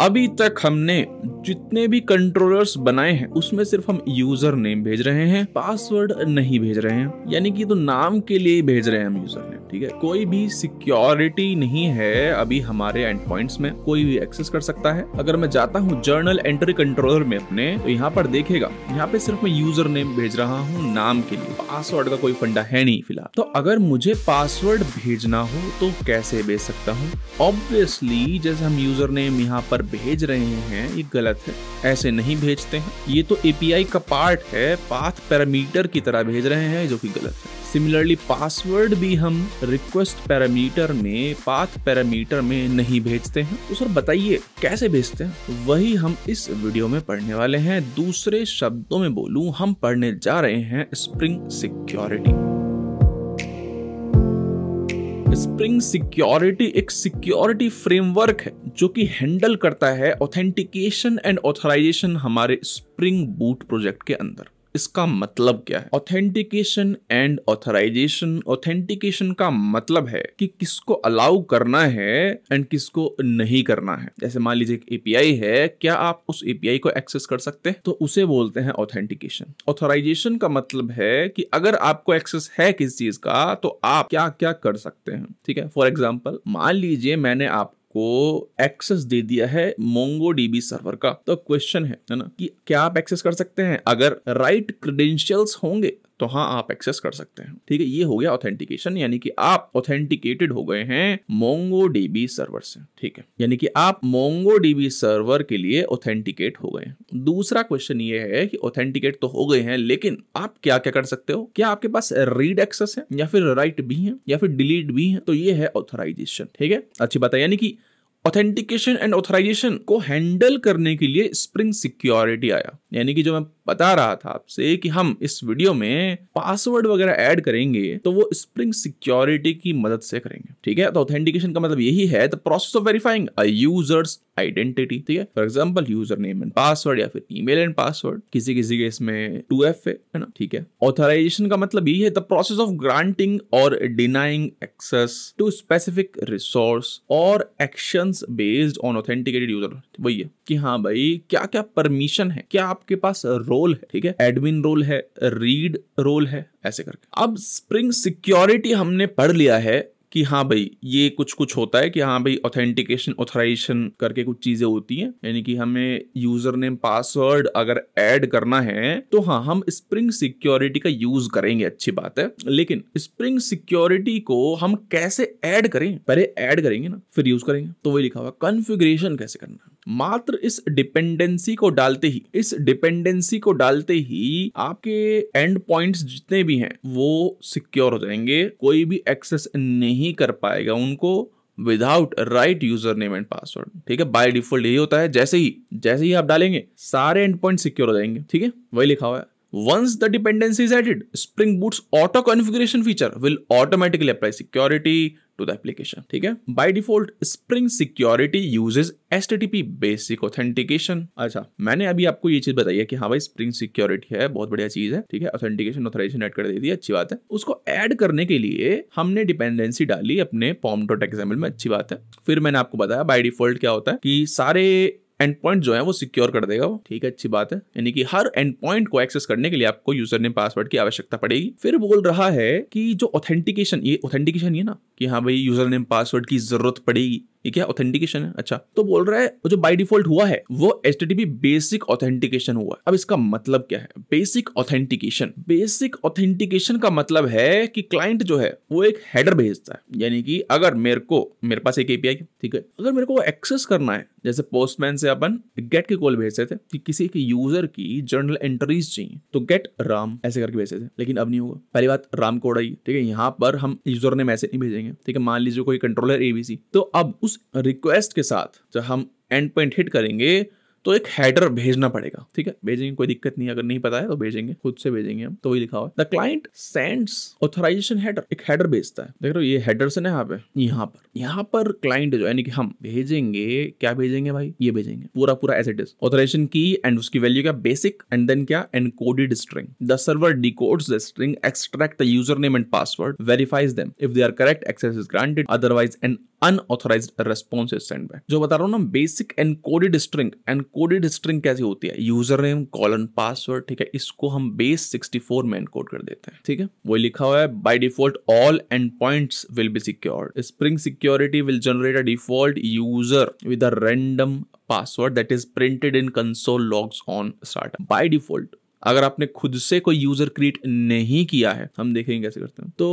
अभी तक हमने जितने भी कंट्रोलर्स बनाए हैं उसमें सिर्फ हम यूजर नेम भेज रहे हैं पासवर्ड नहीं भेज रहे हैं यानी कि तो नाम के लिए भेज रहे हैं हम यूजर नेम ठीक है कोई भी सिक्योरिटी नहीं है अभी हमारे एंड पॉइंट्स में कोई भी एक्सेस कर सकता है अगर मैं जाता हूँ जर्नल एंट्री कंट्रोलर में अपने तो यहाँ पर देखेगा यहाँ पे सिर्फ मैं यूजर नेम भेज रहा हूँ नाम के लिए पासवर्ड का कोई फंडा है नहीं फिलहाल तो अगर मुझे पासवर्ड भेजना हो तो कैसे भेज सकता हूँ ऑब्वियसली जैसे हम यूजर नेम यहाँ पर भेज रहे हैं ये गलत गलत है ऐसे नहीं भेजते हैं ये तो एपीआई का पार्ट है पाथ पैरामीटर की तरह भेज रहे हैं जो कि गलत है सिमिलरली पासवर्ड भी हम रिक्वेस्ट पैरामीटर में पाथ पैरामीटर में नहीं भेजते हैं तो सर बताइए कैसे भेजते हैं वही हम इस वीडियो में पढ़ने वाले हैं दूसरे शब्दों में बोलूं हम पढ़ने जा रहे हैं स्प्रिंग सिक्योरिटी स्प्रिंग सिक्योरिटी एक सिक्योरिटी फ्रेमवर्क है जो कि हैंडल करता है ऑथेंटिकेशन एंड ऑथराइजेशन हमारे स्प्रिंग बूट प्रोजेक्ट के अंदर इसका मतलब क्या है ऑथेंटिकेशन एंड ऑथराइजेशन ऑथेंटिकेशन का मतलब है कि किसको अलाउ करना है एंड किसको नहीं करना है जैसे मान लीजिए एक एपीआई है क्या आप उस एपीआई को एक्सेस कर सकते हैं तो उसे बोलते हैं ऑथेंटिकेशन ऑथराइजेशन का मतलब है कि अगर आपको एक्सेस है किस चीज का तो आप क्या क्या कर सकते हैं ठीक है फॉर एग्जाम्पल मान लीजिए मैंने आप को एक्सेस दे दिया है मोंगो डीबी सर्वर का तो क्वेश्चन है ना कि क्या आप एक्सेस कर सकते हैं अगर राइट क्रेडेंशियल्स होंगे तो हाँ आप एक्सेस कर सकते हैं ठीक है ये हो गया ऑथेंटिकेशन यानी कि आप ऑथेंटिकेटेड हो गए हैं मोंगो डीबी सर्वर से ठीक है यानी कि आप मोंगो डीबी सर्वर के लिए ऑथेंटिकेट हो गए दूसरा क्वेश्चन ये है कि ऑथेंटिकेट तो हो गए हैं लेकिन आप क्या क्या कर सकते हो क्या आपके पास रीड एक्सेस है या फिर राइट भी है या फिर डिलीट भी है तो ये है ऑथोराइजेशन ठीक है अच्छी बात है यानी कि ऑथेंटिकेशन एंड ऑथराइजेशन को हैंडल करने के लिए स्प्रिंग सिक्योरिटी आया यानी कि जो मैं बता रहा था आपसे कि हम इस वीडियो में पासवर्ड वगैरह ऐड करेंगे तो वो स्प्रिंग सिक्योरिटी की मदद से करेंगे ठीक है तो ऑथेंटिकेशन का मतलब यही है the process of verifying a user's identity ठीक है for example user name and password या फिर ईमेल एंड पासवर्ड किसी किसी के इसमें टू एफ है ना ठीक है ऑथराइजेशन का मतलब यही है द प्रोसेस ऑफ ग्रांटिंग और denying access to specific resource और action based on authenticated user वही है कि हाँ भाई क्या क्या परमिशन है क्या आपके पास रो रोल है ठीक है एडमिन रोल है रीड रोल है ऐसे करके अब स्प्रिंग सिक्योरिटी हमने पढ़ लिया है कि हाँ भाई ये कुछ कुछ होता है कि हाँ भाई ऑथेंटिकेशन ऑथराइजेशन करके कुछ चीजें होती हैं यानी कि हमें यूजर नेम पासवर्ड अगर ऐड करना है तो हाँ हम स्प्रिंग सिक्योरिटी का यूज करेंगे अच्छी बात है लेकिन स्प्रिंग सिक्योरिटी को हम कैसे ऐड करें पहले ऐड करेंगे ना फिर यूज करेंगे तो वही लिखा हुआ कॉन्फ़िगरेशन कैसे करना है मात्र इस डिपेंडेंसी को डालते ही इस डिपेंडेंसी को डालते ही आपके एंड पॉइंट्स जितने भी हैं वो सिक्योर हो जाएंगे कोई भी एक्सेस नहीं कर पाएगा उनको without right user name and password ठीक है बाय डिफॉल्ट यही होता है जैसे ही जैसे ही आप डालेंगे सारे एंड पॉइंट सिक्योर हो जाएंगे ठीक है वही लिखा हुआ है Once the dependency is added, Spring Boot's auto configuration feature will automatically apply security to the application. ठीक है? By default, Spring Security uses HTTP basic authentication. अच्छा, मैंने अभी आपको ये चीज बताई है कि हाँ भाई Spring Security है, बहुत बढ़िया चीज है, ठीक है? Authentication, authorization add कर दे दी, अच्छी बात है. उसको add करने के लिए हमने dependency डाली अपने pom.xml में, अच्छी बात है. फिर मैंने आपको बताया by default क्या होता है कि सारे एंड पॉइंट जो है वो सिक्योर कर देगा वो ठीक है अच्छी बात है यानी कि हर एंड पॉइंट को एक्सेस करने के लिए आपको यूजर नेम पासवर्ड की आवश्यकता पड़ेगी फिर बोल रहा है कि जो ऑथेंटिकेशन ये ऑथेंटिकेशन ये ना कि हाँ भाई यूजर नेम पासवर्ड की जरूरत पड़ेगी ये क्या ऑथेंटिकेशन है अच्छा तो बोल रहा है जो बाय डिफॉल्ट हुआ है वो एच बेसिक ऑथेंटिकेशन हुआ अब इसका मतलब क्या है बेसिक ऑथेंटिकेशन बेसिक ऑथेंटिकेशन का मतलब है कि क्लाइंट जो है वो एक हेडर भेजता है यानी कि अगर मेरे को मेरे पास एक एपीआई ठीक है अगर मेरे को एक्सेस करना है जैसे पोस्टमैन से अपन गेट के कॉल भेजते थे कि किसी के यूजर की जर्नल एंट्रीज चाहिए तो गेट राम ऐसे करके भेजते थे लेकिन अब नहीं होगा पहली बात राम कोड आई ठीक है यहाँ पर हम यूजर ने मैसेज नहीं भेजेंगे ठीक है मान लीजिए कोई कंट्रोलर एबीसी तो अब उस रिक्वेस्ट के साथ जब हम एंड पॉइंट हिट करेंगे तो एक हेडर भेजना पड़ेगा ठीक है भेजेंगे कोई दिक्कत नहीं अगर नहीं पता है तो भेजेंगे खुद से भेजेंगे हम तो वही लिखा हुआ है the client sends authorization header एक हेडर भेजता है देख रहे हो ये हेडर से ना यहाँ पे यहाँ पर यहाँ पर क्लाइंट जो यानी कि हम भेजेंगे क्या भेजेंगे भाई ये भेजेंगे पूरा पूरा as it is authorization key and उसकी वैल्यू क्या बेसिक एंड देन क्या encoded string the server decode the string extract the user name and password verifies them if they are correct access is granted otherwise an unauthorize response is send back जो बता रहा हूँ ना basic encoded string and coded string कैसी होती है user name colon password ठीक है इसको हम बेस 64 में एनकोड कर देते हैं ठीक है वो लिखा हुआ है by default all end points will be secured spring security will generate a default user with a random password that is printed in console logs on start by default अगर आपने खुद से कोई यूजर क्रिएट नहीं किया है हम देखेंगे कैसे करते हैं तो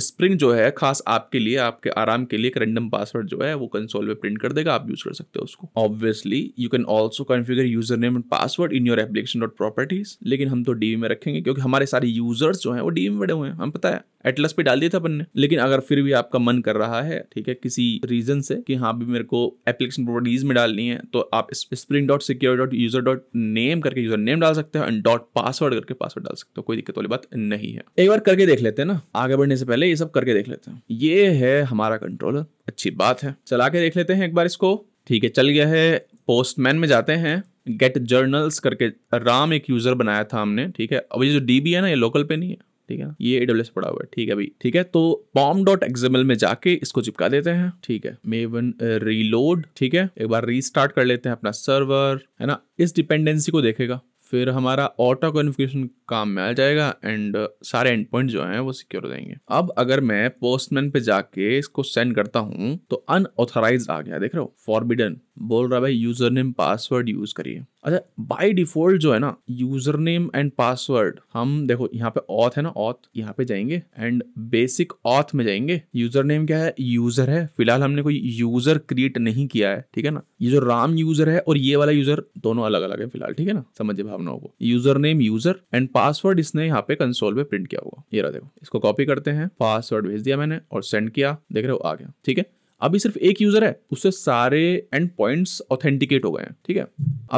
स्प्रिंग जो है खास आपके लिए आपके आराम के लिए एक रेंडम पासवर्ड जो है वो कंसोल पे प्रिंट कर देगा आप यूज कर सकते हो उसको obviously you can also configure user name and password in your application dot properties लेकिन हम तो डीवी में रखेंगे क्योंकि हमारे सारे यूजर्स जो है वो डीवी में बड़े हुए हैं हम पता है एटलस पे डाल दिया था अपन ने लेकिन अगर फिर भी आपका मन कर रहा है ठीक है किसी रीजन से कि हाँ भी मेरे को एप्लीकेशन प्रॉपर्टीज में डालनी है तो आप spring dot secure dot user dot name करके यूजर नेम डाल सकते हो एंड डॉट पासवर्ड करके पासवर्ड डाल सकते हो कोई दिक्कत वाली बात नहीं है एक बार करके देख लेते हैं ना आगे बढ़ने से पहले ये सब करके देख लेते हैं ये है हमारा कंट्रोलर अच्छी बात है चला के देख लेते हैं एक बार इसको ठीक है चल गया है पोस्टमैन में जाते हैं गेट जर्नल्स करके राम एक यूज़र बनाया था हमने ठीक है अब ये जो डी है ना ये लोकल पे नहीं है ठीक है ना ये एडब्ल्यू पड़ा हुआ है ठीक है अभी ठीक है तो पॉम डॉट एक्सएमएल में जाके इसको चिपका देते हैं ठीक है मेवन रीलोड ठीक है एक बार रीस्टार्ट कर लेते हैं अपना सर्वर है ना इस डिपेंडेंसी को देखेगा फिर हमारा ऑटो कॉन्फिगेशन काम में आ जाएगा एंड uh, सारे एंड पॉइंट जो हैं वो सिक्योर हो जाएंगे अब अगर मैं पोस्टमैन पे जाके इसको सेंड करता हूँ तो अनऑथराइज आ गया देख रहे हो फॉरबिडन बोल रहा भाई यूजर नेम पासवर्ड यूज करिए अच्छा बाय डिफॉल्ट जो है ना यूजर नेम एंड पासवर्ड हम देखो यहाँ पे ऑथ है ना ऑथ यहाँ पे जाएंगे एंड बेसिक ऑथ में जाएंगे यूजर नेम क्या है यूजर है फिलहाल हमने कोई यूजर क्रिएट नहीं किया है ठीक है ना ये जो राम यूजर है और ये वाला यूजर दोनों अलग अलग है फिलहाल ठीक है ना समझिए भावनाओं को user name user and password इसने यहाँ पे कंसोल पे प्रिंट किया हुआ ये रहा देखो इसको कॉपी करते हैं पासवर्ड भेज दिया मैंने और सेंड किया देख रहे हो आ गया ठीक है अभी सिर्फ एक यूजर है उससे सारे एंड पॉइंट्स ऑथेंटिकेट हो गए हैं ठीक है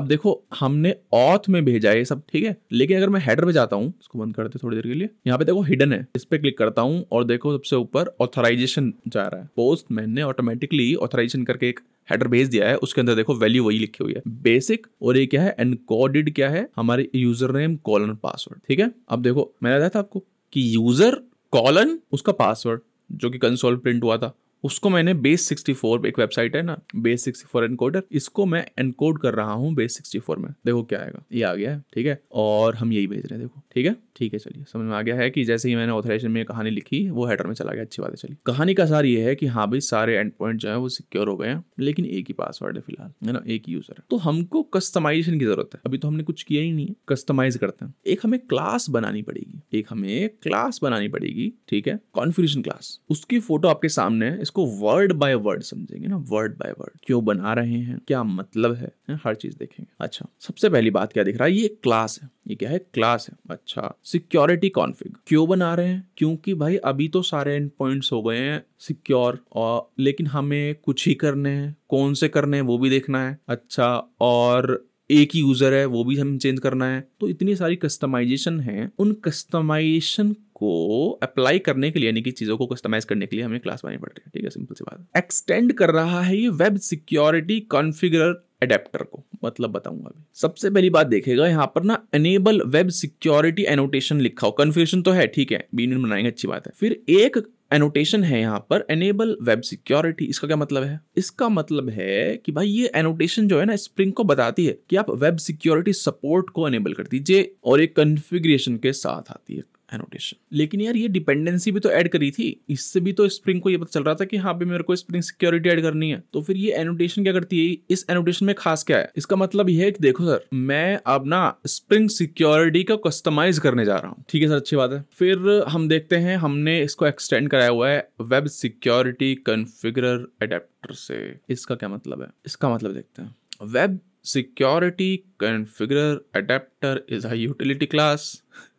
अब देखो हमने ऑथ में भेजा है सब ठीक है लेकिन अगर मैं हेडर पे जाता हूँ इसको बंद करते थोड़ी देर के लिए यहाँ पे देखो हिडन है इस पर क्लिक करता हूँ और देखो सबसे ऊपर ऑथराइजेशन जा रहा है पोस्ट मैंने ऑटोमेटिकली ऑथराइजेशन करके एक हेडर भेज दिया है उसके अंदर देखो वैल्यू वही लिखी हुई है बेसिक और ये क्या है एनकोडेड क्या है हमारे यूजर नेम कॉलन पासवर्ड ठीक है अब देखो मैंने बताया था आपको कि यूजर कॉलन उसका पासवर्ड जो कि कंसोल प्रिंट हुआ था उसको मैंने बेस 64 एक वेबसाइट है ना बेस 64 एनकोडर इसको मैं एनकोड कर रहा हूँ बेस 64 में देखो क्या आएगा ये आ गया है ठीक है और हम यही भेज रहे हैं देखो ठीक है ठीक है चलिए समझ में आ गया है कि जैसे ही मैंने ऑथराइजेशन में कहानी लिखी वो हेडर में चला गया अच्छी बात है चलिए कहानी का सार ये है कि हाँ भाई सारे एंड पॉइंट जो है वो सिक्योर हो गए हैं लेकिन एक ही पासवर्ड है फिलहाल है ना एक ही यूजर है तो हमको कस्टमाइजेशन की जरूरत है अभी तो हमने कुछ किया ही नहीं है कस्टमाइज करते हैं एक हमें क्लास बनानी पड़ेगी एक हमें क्लास बनानी पड़ेगी ठीक है कॉन्फ्यूजन क्लास उसकी फोटो आपके सामने है इसको वर्ड बाय वर्ड समझेंगे ना वर्ड बाय वर्ड क्यों बना रहे हैं क्या मतलब है हर चीज देखेंगे अच्छा सबसे पहली बात क्या दिख रहा है ये क्लास है ये क्या है क्लास है अच्छा सिक्योरिटी कॉन्फ़िग क्यों बना रहे हैं क्योंकि भाई अभी तो सारे एंड पॉइंट्स हो गए हैं सिक्योर और लेकिन हमें कुछ ही करने हैं कौन से करने हैं वो भी देखना है अच्छा और एक ही यूज़र है वो भी हमें चेंज करना है तो इतनी सारी कस्टमाइजेशन है उन कस्टमाइजेशन को अप्लाई करने के लिए यानी कि चीज़ों को कस्टमाइज करने के लिए हमें क्लास बनानी पड़ती है ठीक है सिंपल सी बात एक्सटेंड कर रहा है ये वेब सिक्योरिटी कॉन्फिगर एडेप्टर को मतलब बताऊंगा अभी सबसे पहली बात देखेगा यहाँ पर ना एनेबल वेब सिक्योरिटी एनोटेशन लिखा हो कन्फ्यूजन तो है ठीक है बीन बनाएंगे अच्छी बात है फिर एक एनोटेशन है यहाँ पर एनेबल वेब सिक्योरिटी इसका क्या मतलब है इसका मतलब है कि भाई ये एनोटेशन जो है ना स्प्रिंग को बताती है कि आप वेब सिक्योरिटी सपोर्ट को एनेबल कर दीजिए और एक कन्फिग्रेशन के साथ आती है एनोटेशन लेकिन यार ये डिपेंडेंसी भी तो ऐड करी थी इससे भी तो स्प्रिंग को ये पता चल रहा था कि हाँ भी मेरे को स्प्रिंग सिक्योरिटी ऐड करनी है तो फिर ये एनोटेशन क्या करती है इस एनोटेशन में खास क्या है इसका मतलब ये है कि देखो सर मैं अब ना स्प्रिंग सिक्योरिटी का कस्टमाइज करने जा रहा हूँ ठीक है सर अच्छी बात है फिर हम देखते हैं हमने इसको एक्सटेंड कराया हुआ है वेब सिक्योरिटी कन्फिगर एडेप्टर से इसका क्या मतलब है इसका मतलब देखते हैं web security configure adapter is a utility class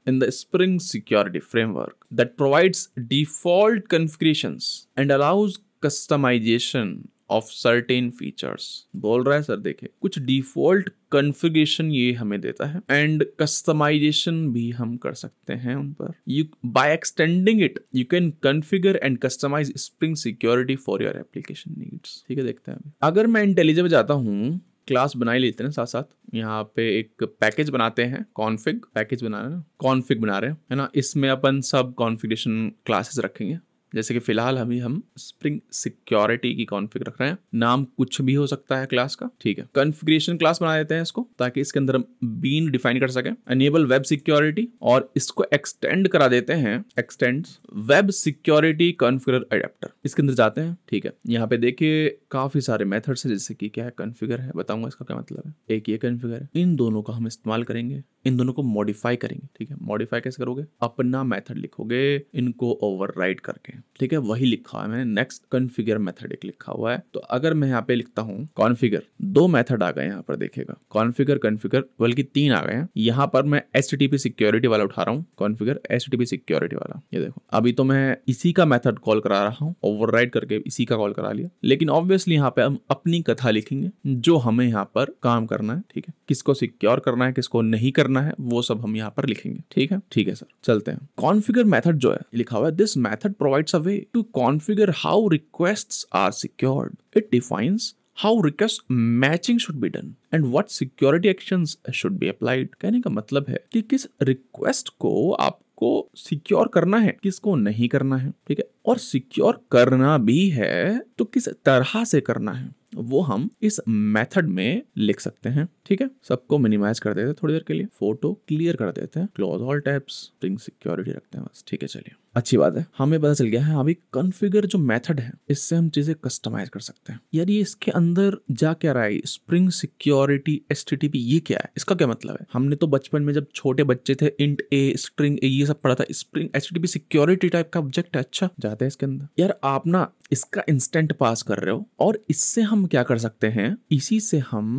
in the Spring security framework that provides default configurations and allows customization of certain features. बोल रहा है सर देखे कुछ डिफॉल्ट कॉन्फ़िगरेशन ये हमें देता है एंड कस्टमाइजेशन भी हम कर सकते हैं उन पर you by extending it you can configure and customize spring security for your application needs ठीक है देखते हैं अगर मैं इंटेलिजेंट जाता हूँ क्लास बना ही लेते हैं साथ साथ यहाँ पे एक पैकेज बनाते हैं कॉन्फ़िग पैकेज बना रहे हैं कॉन्फ़िग बना रहे हैं है ना इसमें अपन सब कॉन्फ़िगरेशन क्लासेस रखेंगे जैसे कि फिलहाल अभी हम स्प्रिंग सिक्योरिटी की कॉन्फ़िग रख रहे हैं नाम कुछ भी हो सकता है क्लास का ठीक है कॉन्फ़िगरेशन क्लास बना देते हैं इसको ताकि इसके अंदर हम बीन डिफाइन कर सकें एनेबल वेब सिक्योरिटी और इसको एक्सटेंड करा देते हैं extend web security configure adapter इसके अंदर जाते हैं ठीक है यहाँ पे देखिए काफ़ी सारे मेथड्स है जैसे कि क्या है है बताऊंगा इसका क्या मतलब है एक ये कन्फिगर है इन दोनों का हम इस्तेमाल करेंगे इन दोनों को मॉडिफाई करेंगे ठीक है मॉडिफाई कैसे करोगे अपना मेथड लिखोगे इनको ओवरराइड करके ठीक है वही लिखा हुआ है मैंने नेक्स्ट कॉन्फिगर मेथड एक लिखा हुआ है तो अगर मैं यहाँ पे लिखता हूँ कॉन्फिगर दो मेथड आ गए यहाँ पर देखेगा कॉन्फिगर कॉन्फिगर बल्कि तीन आ गए हैं यहाँ पर मैं एस सिक्योरिटी वाला उठा रहा हूँ कॉन्फिगर एस सिक्योरिटी वाला ये देखो अभी तो मैं इसी का मेथड कॉल करा रहा हूँ ओवर करके इसी का कॉल करा लिया लेकिन ऑब्वियसली यहाँ पे हम अपनी कथा लिखेंगे जो हमें यहाँ पर काम करना है ठीक है किसको सिक्योर करना है किसको नहीं करना है वो सब हम यहाँ पर लिखेंगे ठीक है ठीक है सर चलते हैं कॉन्फिगर मेथड जो है लिखा हुआ है this method provides a way to configure how requests are secured. It defines how request matching should be done and what security actions should be applied. कहने का मतलब है कि किस request को आप को सिक्योर करना है किसको नहीं करना है ठीक है और सिक्योर करना भी है तो किस तरह से करना है वो हम इस मेथड में लिख सकते हैं ठीक है सबको मिनिमाइज कर देते हैं थोड़ी देर के लिए फोटो क्लियर कर देते हैं close all tabs spring security रखते हैं बस ठीक है चलिए अच्छी बात है हमें पता चल गया है अभी कन्फिगर जो मेथड है इससे हम चीज़ें कस्टमाइज कर सकते हैं यार ये इसके अंदर जा क्या रहा है स्प्रिंग सिक्योरिटी एस ये क्या है इसका क्या मतलब है हमने तो बचपन में जब छोटे बच्चे थे इंट ए स्ट्रिंग ए ये सब पढ़ा था स्प्रिंग एस सिक्योरिटी टाइप का ऑब्जेक्ट है अच्छा जाते हैं इसके अंदर यार आप ना इसका इंस्टेंट पास कर रहे हो और इससे हम क्या कर सकते हैं इसी से हम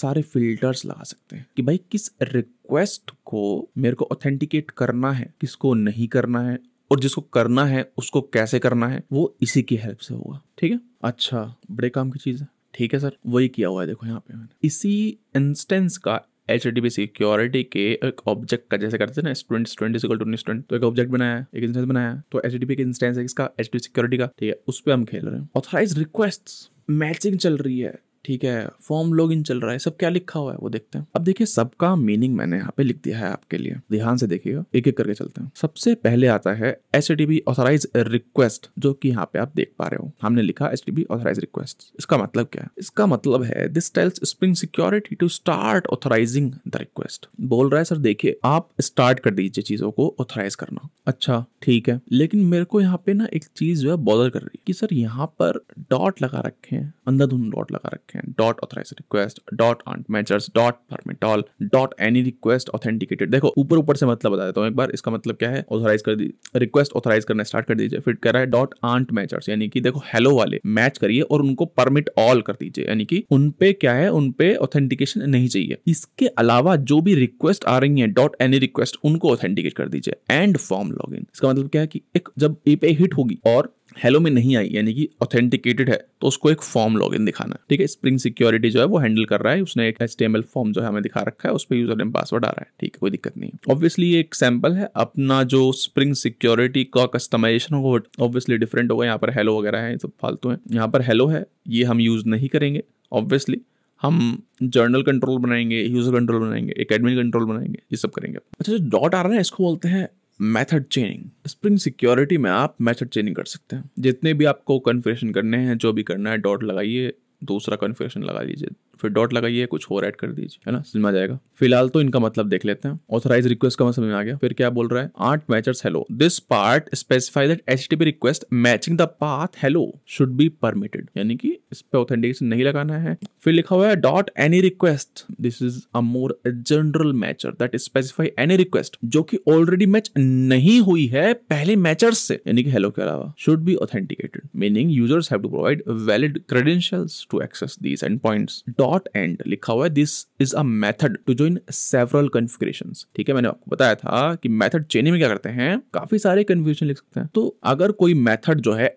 सारे फिल्टर्स लगा सकते हैं कि भाई किस रिक्वेस्ट को मेरे को ऑथेंटिकेट करना है किसको नहीं करना है और जिसको करना है उसको कैसे करना है वो इसी की हेल्प से होगा ठीक है अच्छा बड़े काम की चीज़ है ठीक है सर वही किया हुआ है देखो यहाँ पे मैंने इसी इंस्टेंस का एच डी सिक्योरिटी के एक ऑब्जेक्ट का जैसे करते हैं ना student student equal to student तो एक ऑब्जेक्ट बनाया है एक इंस्टेंस बनाया तो एच डी के इंस्टेंस है इसका एच सिक्योरिटी का ठीक है उस पर हम खेल रहे हैं ऑथराइज रिक्वेस्ट मैचिंग चल रही है ठीक है फॉर्म लॉग इन चल रहा है सब क्या लिखा हुआ है वो देखते हैं अब देखिए सबका मीनिंग मैंने यहाँ पे लिख दिया है आपके लिए ध्यान से देखिएगा एक एक करके चलते हैं सबसे पहले आता है एस ऑथराइज रिक्वेस्ट जो कि यहाँ पे आप देख पा रहे हो हमने लिखा एस ऑथराइज रिक्वेस्ट इसका मतलब क्या है इसका मतलब है this tells spring security to start authorizing the request बोल रहा है सर देखिए आप स्टार्ट कर दीजिए चीजों को ऑथराइज करना अच्छा ठीक है लेकिन मेरे को यहाँ पे ना एक चीज जो है बॉदर कर रही है कि सर यहाँ पर डॉट लगा रखे हैं धुन डॉट लगा रखे applicant dot authorized request dot aunt measures dot permit all dot any request authenticated देखो ऊपर ऊपर से मतलब बता देता हूँ एक बार इसका मतलब क्या है ऑथोराइज कर दी रिक्वेस्ट ऑथोराइज करना स्टार्ट कर दीजिए फिर कह रहा है डॉट आंट मैचर्स यानी कि देखो हेलो वाले मैच करिए और उनको परमिट ऑल कर दीजिए यानी कि उनपे क्या है उनपे ऑथेंटिकेशन नहीं चाहिए इसके अलावा जो भी रिक्वेस्ट आ रही है डॉट एनी रिक्वेस्ट उनको ऑथेंटिकेट कर दीजिए एंड फॉर्म लॉग इसका मतलब क्या है कि एक जब ए पे हिट होगी और हेलो में नहीं आई यानी कि ऑथेंटिकेटेड है तो उसको एक फॉर्म लॉगिन दिखाना ठीक है स्प्रिंग सिक्योरिटी जो है वो हैंडल कर रहा है उसने एक एस फॉर्म जो है हमें दिखा रखा है उस पर यूजर नेम पासवर्ड आ रहा है ठीक है कोई दिक्कत नहीं ऑब्वियसली ये एक सैम्पल है अपना जो स्प्रिंग सिक्योरिटी का कस्टमाइजेशन होगा ऑब्वियसली डिफरेंट होगा यहाँ पर हेलो वगैरह है सब फालतू है यहाँ पर हेलो है ये हम यूज नहीं करेंगे ऑब्वियसली हम जर्नल कंट्रोल बनाएंगे यूजर कंट्रोल बनाएंगे एक एडमिन कंट्रोल बनाएंगे ये सब करेंगे अच्छा जो डॉट आ रहा है इसको बोलते हैं मेथड चेनिंग स्प्रिंग सिक्योरिटी में आप मेथड चेनिंग कर सकते हैं जितने भी आपको कन्फ्रेशन करने हैं जो भी करना है डॉट लगाइए दूसरा कन्फ्रेशन लगा लीजिए फिर डॉट लगाइए कुछ और ऐड कर दीजिए है ना समझ आ जाएगा फिलहाल तो इनका मतलब देख लेते हैं ऑथराइज रिक्वेस्ट का मतलब समझ में आ गया फिर क्या बोल रहा है आठ matchers hello this part specify that H request matching the path hello should be permitted यानी कि इस पे ऑथेंटिकेशन नहीं लगाना है फिर लिखा हुआ है dot any request this is a more general matcher that specify any request जो कि ऑलरेडी मैच नहीं हुई है पहले मैचर्स से यानी कि हेलो के अलावा should be authenticated meaning users have to provide valid credentials to access these end points dot and लिखा हुआ है this is a method to join several configuration ठीक है मैंने आपको बताया था कि मेथड चेनिंग में क्या करते हैं काफी सारे कन्फ्यूजन लिख सकते हैं तो अगर कोई मेथड जो है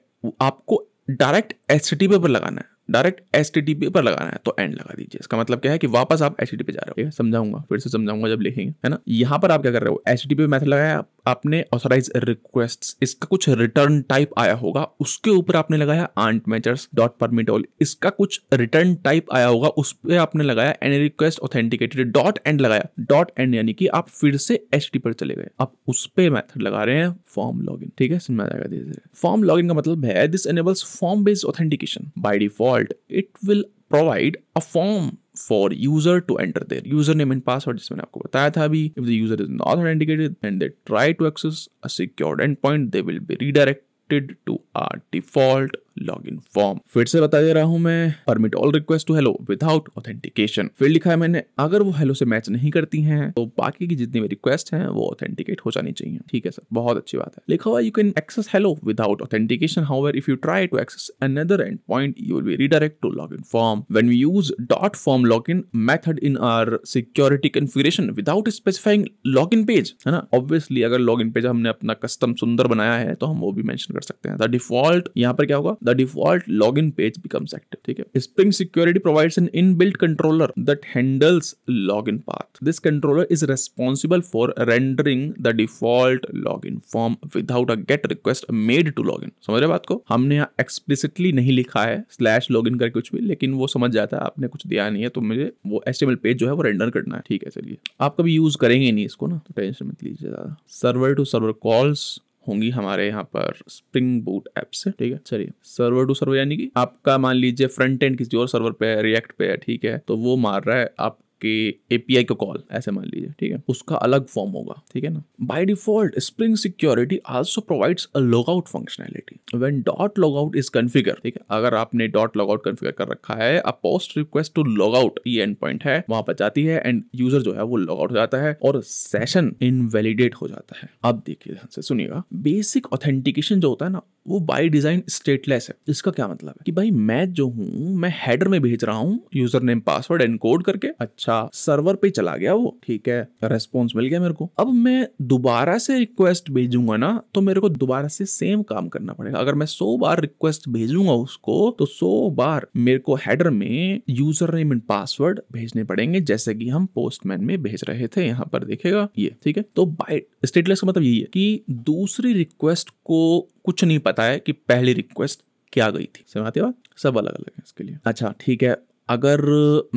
आपको डायरेक्ट एस पे पर लगाना है डायरेक्ट एस पर लगाना है तो एंड लगा दीजिए इसका मतलब क्या है कि वापस आप एस पे जा रहे हो समझाऊंगा फिर से समझाऊंगा जब लिखेंगे है ना यहाँ पर आप क्या कर रहे हो एस टी मैथड लगाया आपने ऑथोराइज रिक्वेस्ट इसका कुछ रिटर्न टाइप आया होगा उसके ऊपर आपने लगाया ant matchers dot permit all इसका कुछ रिटर्न टाइप आया होगा उस पर आपने लगाया an request authenticated dot and लगाया डॉट एंड यानी कि आप फिर से एस पर चले गए आप उस पर मैथड लगा रहे हैं फॉर्म लॉग ठीक है समझ आएगा धीरे धीरे फॉर्म लॉग का मतलब है this enables form based authentication by default default, it will provide a form for user to enter their username and password if the user is not authenticated and they try to access a secured endpoint they will be redirected to a default log in form फिर से बता दे रहा हूँ मैं permit all request to hello without authentication फिर लिखा है मैंने अगर वो हेलो से मैच नहीं करती है तो बाकी की जितनी भी रिक्वेस्ट है वो ऑथेंटिकेट हो जानी चाहिए ठीक है सर बहुत अच्छी बात है लिखा हुआ you can access hello without authentication how if you try to access another end point you will be redirect to log in form when form. Use dot form log in method in our security configuration without specifying log in page है ना obviously अगर log in page हमने अपना custom सुंदर बनाया है तो हम वो भी mention कर सकते हैं. The default यहाँ पर क्या होगा? the default login page becomes active. ठीक है? Spring Security provides an inbuilt controller that handles login path. This controller is responsible for rendering the default login form without a get request made to login. समझ रहे बात को? हमने यहाँ explicitly नहीं लिखा है स्लैश लॉग इन करके कुछ भी लेकिन वो समझ जाता है आपने कुछ दिया नहीं है तो मुझे वो HTML page जो है वो render करना है ठीक है चलिए आप कभी use करेंगे नहीं इसको ना तो टेंशन मत लीजिए ज़्यादा सर्वर टू सर्वर कॉल्स होंगी हमारे यहाँ पर स्प्रिंग बूट ऐप से ठीक है चलिए सर्वर टू सर्वर यानी कि आपका मान लीजिए फ्रंट एंड किसी और सर्वर पे है रिएक्ट पे है ठीक है तो वो मार रहा है आप कि ए को कॉल ऐसे मान लीजिए ठीक है उसका अलग फॉर्म होगा ठीक है ना by default spring security also provides a logout functionality when dot logout is configure ठीक है अगर आपने डॉट लॉगआउट कॉन्फ़िगर कर रखा है a post request to log out ये एंड पॉइंट है वहां पर जाती है एंड यूजर जो है वो लॉग आउट हो जाता है और सेशन इनवेलिडेट हो जाता है अब देखिए ध्यान से सुनिएगा बेसिक ऑथेंटिकेशन जो होता है ना वो बाई डिजाइन स्टेटलेस है इसका क्या मतलब है कि भाई मैं जो हूँ मैं हेडर में भेज रहा हूँ यूजर नेम पासवर्ड एनकोड करके अच्छा सर्वर पे चला गया वो ठीक है रेस्पॉन्स मिल गया मेरे को अब मैं दोबारा से रिक्वेस्ट भेजूंगा ना तो मेरे को दोबारा से सेम काम करना पड़ेगा अगर मैं सौ बार रिक्वेस्ट भेजूंगा उसको तो सौ बार मेरे को हेडर में यूजर नेम एंड पासवर्ड भेजने पड़ेंगे जैसे कि हम पोस्टमैन में भेज रहे थे यहाँ पर देखेगा ये ठीक है तो बाई स्टेटलेस का मतलब यही है कि दूसरी रिक्वेस्ट को कुछ नहीं पता है कि पहली रिक्वेस्ट क्या गई थी समझ आती बात सब अलग अलग है इसके लिए अच्छा ठीक है अगर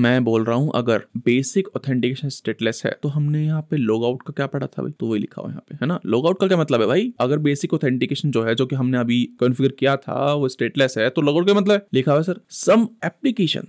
मैं बोल रहा हूँ अगर बेसिक ऑथेंटिकेशन स्टेटलेस है तो हमने यहाँ पे लॉग आउट का क्या पढ़ा था भाई तो वही लिखा हुआ यहाँ पे है ना लॉग आउट का क्या मतलब है भाई अगर बेसिक ऑथेंटिकेशन जो है जो कि हमने अभी कॉन्फ़िगर किया था वो स्टेटलेस है तो लॉग आउट का मतलब है लिखा हुआ है sir some application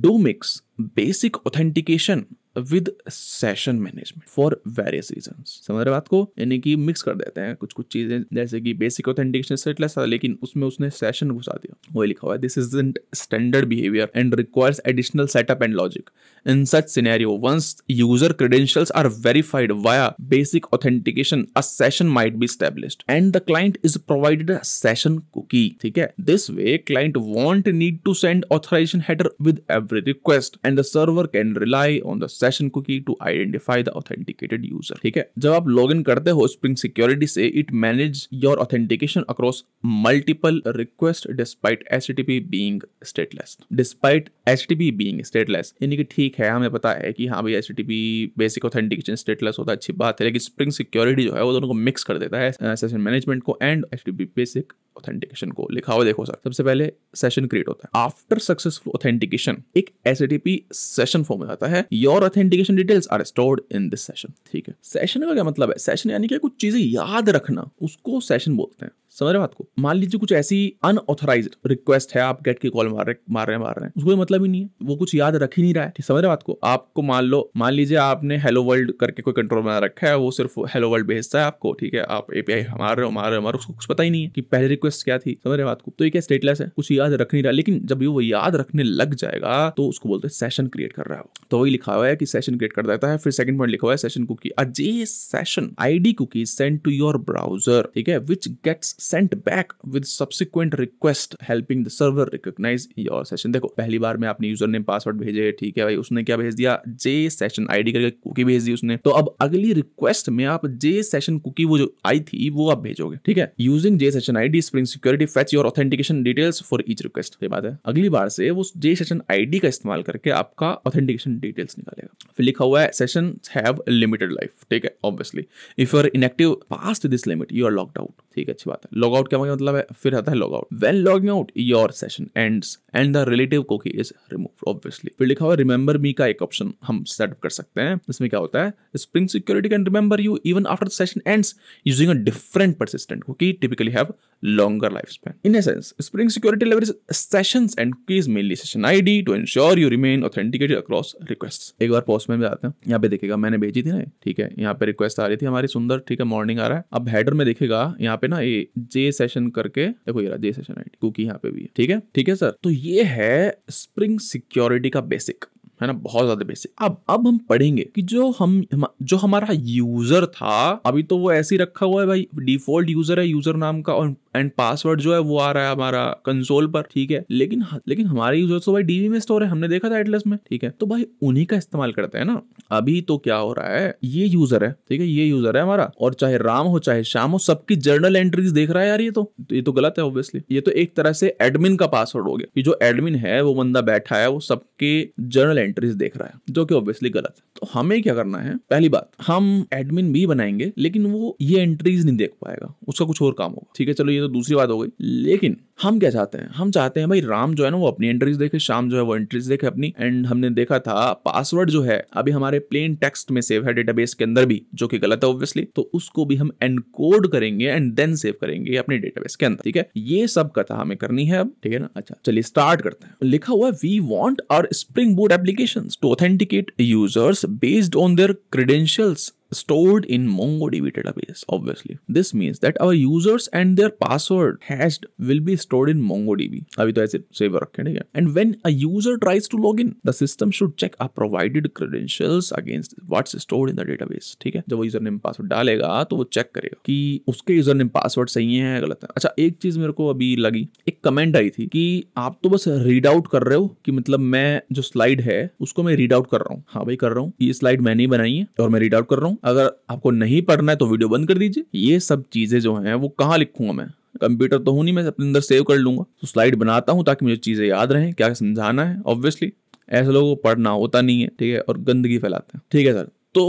do mix basic authentication with session management for various reason समझ रहे बात को यानी कि मिक्स कर देते हैं कुछ कुछ चीजें जैसे कि बेसिक ऑथेंटिकेशन सेटलेस था लेकिन उसमें उसने सेशन घुसा दिया वो लिखा हुआ है this is standard behaviour and requires additional setup and logic in such scenario once user credentials are verified via basic authentication a session might be established and the client is provided session cookie ठीक है this way client won't need to send authorization header with every request and and the server can rely on the session cookie to identify the authenticated user ठीक है जब आप log in करते हो spring security से it manage your authentication across multiple request despite S T P being stateless despite H T P being stateless यानी कि ठीक है हमें पता है कि हाँ भाई H T P basic authentication stateless होता है अच्छी बात है लेकिन स्प्रिंग सिक्योरिटी जो है वो दोनों को मिक्स कर देता है सेशन मैनेजमेंट को and H T P basic authentication को लिखा हुआ देखो सर सबसे पहले सेशन क्रिएट होता है आफ्टर सक्सेसफुल ऑथेंटिकेशन एक S T P session form हो जाता है your authentication details are stored in this session ठीक है सेशन का क्या मतलब है सेशन यानी कि कुछ चीजें याद रखना उसको सेशन बोलते हैं समझ रहे बात को मान लीजिए कुछ ऐसी अनऑथोराइज रिक्वेस्ट है आप गेट की कॉल मार रहे मार रहे मार रहे हैं उसको मतलब ही नहीं है वो कुछ याद रख ही नहीं रहा है समझ रहे बात को आपको मान लो मान लीजिए आपने हेलो वर्ल्ड करके कोई कंट्रोल बना रखा है वो सिर्फ हेलो वर्ल्ड भेजता है आपको ठीक है आप एपीआई मार रहे हो मार रहे हो मार उसको कुछ पता ही नहीं है कि पहले रिक्वेस्ट क्या थी समझ रहे बात को तो ये क्या स्टेटलेस है कुछ याद रख नहीं रहा लेकिन जब वो याद रखने लग जाएगा तो उसको बोलते हैं सेशन क्रिएट कर रहा है तो वही लिखा हुआ है कि सेशन क्रिएट कर देता है फिर सेकंड पॉइंट लिखा हुआ है session cookie a J session ID cookie send to your browser ठीक है which gets sent back with subsequent request helping the server recognise your session देखो पहली बार में आपने यूजर नेम पासवर्ड भेजे ठीक है भाई उसने क्या भेज दिया जे सेशन आईडी करके कुकी भेज दी उसने तो अब अगली रिक्वेस्ट में आप जे सेशन कुकी वो जो आई थी वो आप भेजोगे ठीक है using J session ID spring security fetch your authentication details for each request ये बात है अगली बार से वो जे सेशन आईडी का इस्तेमाल करके आपका ऑथेंटिकेशन डिटेल्स निकालेगा फिर लिखा हुआ है सेशन हैव लिमिटेड लाइफ ठीक है obviously if you are inactive past this limit you are locked out ठीक है अच्छी बात है लॉग आउट क्या मतलब है फिर आता है log out when logging out your session end and the relative cookie is remove obviously फिर लिखा हुआ रिमेंबर मी का एक ऑप्शन हम सेटअप कर सकते हैं इसमें क्या होता है spring security can remember you even after session ends using a different persistent cookie typically have longer lifespan. In essence, Spring Security leverages sessions and keys mainly session ID to ensure you remain authenticated across requests. एक बार post में भी आते हैं यहाँ पे देखेगा मैंने भेजी थी ना ठीक है यहाँ पे रिक्वेस्ट आ रही थी हमारी सुंदर ठीक है मॉर्निंग आ रहा है अब हेडर में देखेगा यहाँ पे ना ये जे सेशन करके देखो ये J session I D cookie यहाँ पे भी है ठीक है ठीक है सर तो ये है स्प्रिंग सिक्योरिटी का बेसिक है ना बहुत ज्यादा बेसिक अब अब हम पढ़ेंगे कि जो हम जो हमारा यूजर था अभी तो वो ऐसे ही रखा हुआ है भाई डिफॉल्ट यूजर है यूजर नाम का और एंड पासवर्ड जो है वो आ रहा है हमारा कंसोल पर ठीक है लेकिन लेकिन हमारे यूजर्स तो भाई डीवी में स्टोर है हमने देखा था एटलस में ठीक है तो भाई उन्हीं का इस्तेमाल करते हैं ना अभी तो क्या हो रहा है ये यूजर है ठीक है ये यूजर है हमारा और चाहे राम हो चाहे श्याम हो सबकी जर्नल एंट्रीज देख रहा है यार ये तो ये तो गलत है ऑब्वियसली ये तो एक तरह से एडमिन का पासवर्ड हो गया ये जो एडमिन है वो बंदा बैठा है वो सबके जर्नल एंट्रीज देख रहा है जो कि ऑब्वियसली गलत है तो हमें क्या करना है पहली बात हम एडमिन भी बनाएंगे लेकिन वो ये एंट्रीज नहीं देख पाएगा उसका कुछ और काम होगा ठीक है चलो ये ये तो दूसरी बात हो गई लेकिन हम क्या चाहते हैं हम चाहते हैं भाई राम जो है ना वो अपनी एंट्रीज देखे शाम जो है वो एंट्रीज देखे अपनी एंड हमने देखा था पासवर्ड जो है अभी हमारे प्लेन टेक्स्ट में सेव है डेटाबेस के अंदर भी जो कि गलत है ऑब्वियसली तो उसको भी हम एनकोड करेंगे एंड देन सेव करेंगे अपने डेटाबेस के अंदर ठीक है ये सब कथा हमें करनी है अब ठीक है ना अच्छा चलिए स्टार्ट करते हैं लिखा हुआ है we want our spring boot application to authenticate users based on their credentials stored in MongoDB database, obviously. This means that our users and their password hashed will be stored in MongoDB. अभी तो ऐसे save रखें ठीक है. And when a user tries to log in, the system should check our provided credentials against what's stored in the database. ठीक है. जब वो यूजर नेम पासवर्ड डालेगा तो वो चेक करेगा कि उसके यूजर नेम पासवर्ड सही है या गलत है. अच्छा एक चीज मेरे को अभी लगी एक कमेंट आई थी कि आप तो बस रीड आउट कर रहे हो कि मतलब मैं जो स्लाइड है उसको मैं रीड आउट कर रहा हूँ हाँ भाई कर रहा हूँ ये स्लाइड मैंने ही बनाई है और मैं रीड आउट कर रहा हूँ अगर आपको नहीं पढ़ना है तो वीडियो बंद कर दीजिए ये सब चीज़ें जो हैं वो कहाँ लिखूंगा मैं कंप्यूटर तो हूँ नहीं मैं अपने अंदर सेव कर लूंगा तो स्लाइड बनाता हूँ ताकि मुझे चीज़ें याद रहें क्या समझाना है ऑब्वियसली ऐसे लोगों को पढ़ना होता नहीं है ठीक है और गंदगी फैलाते हैं ठीक है सर तो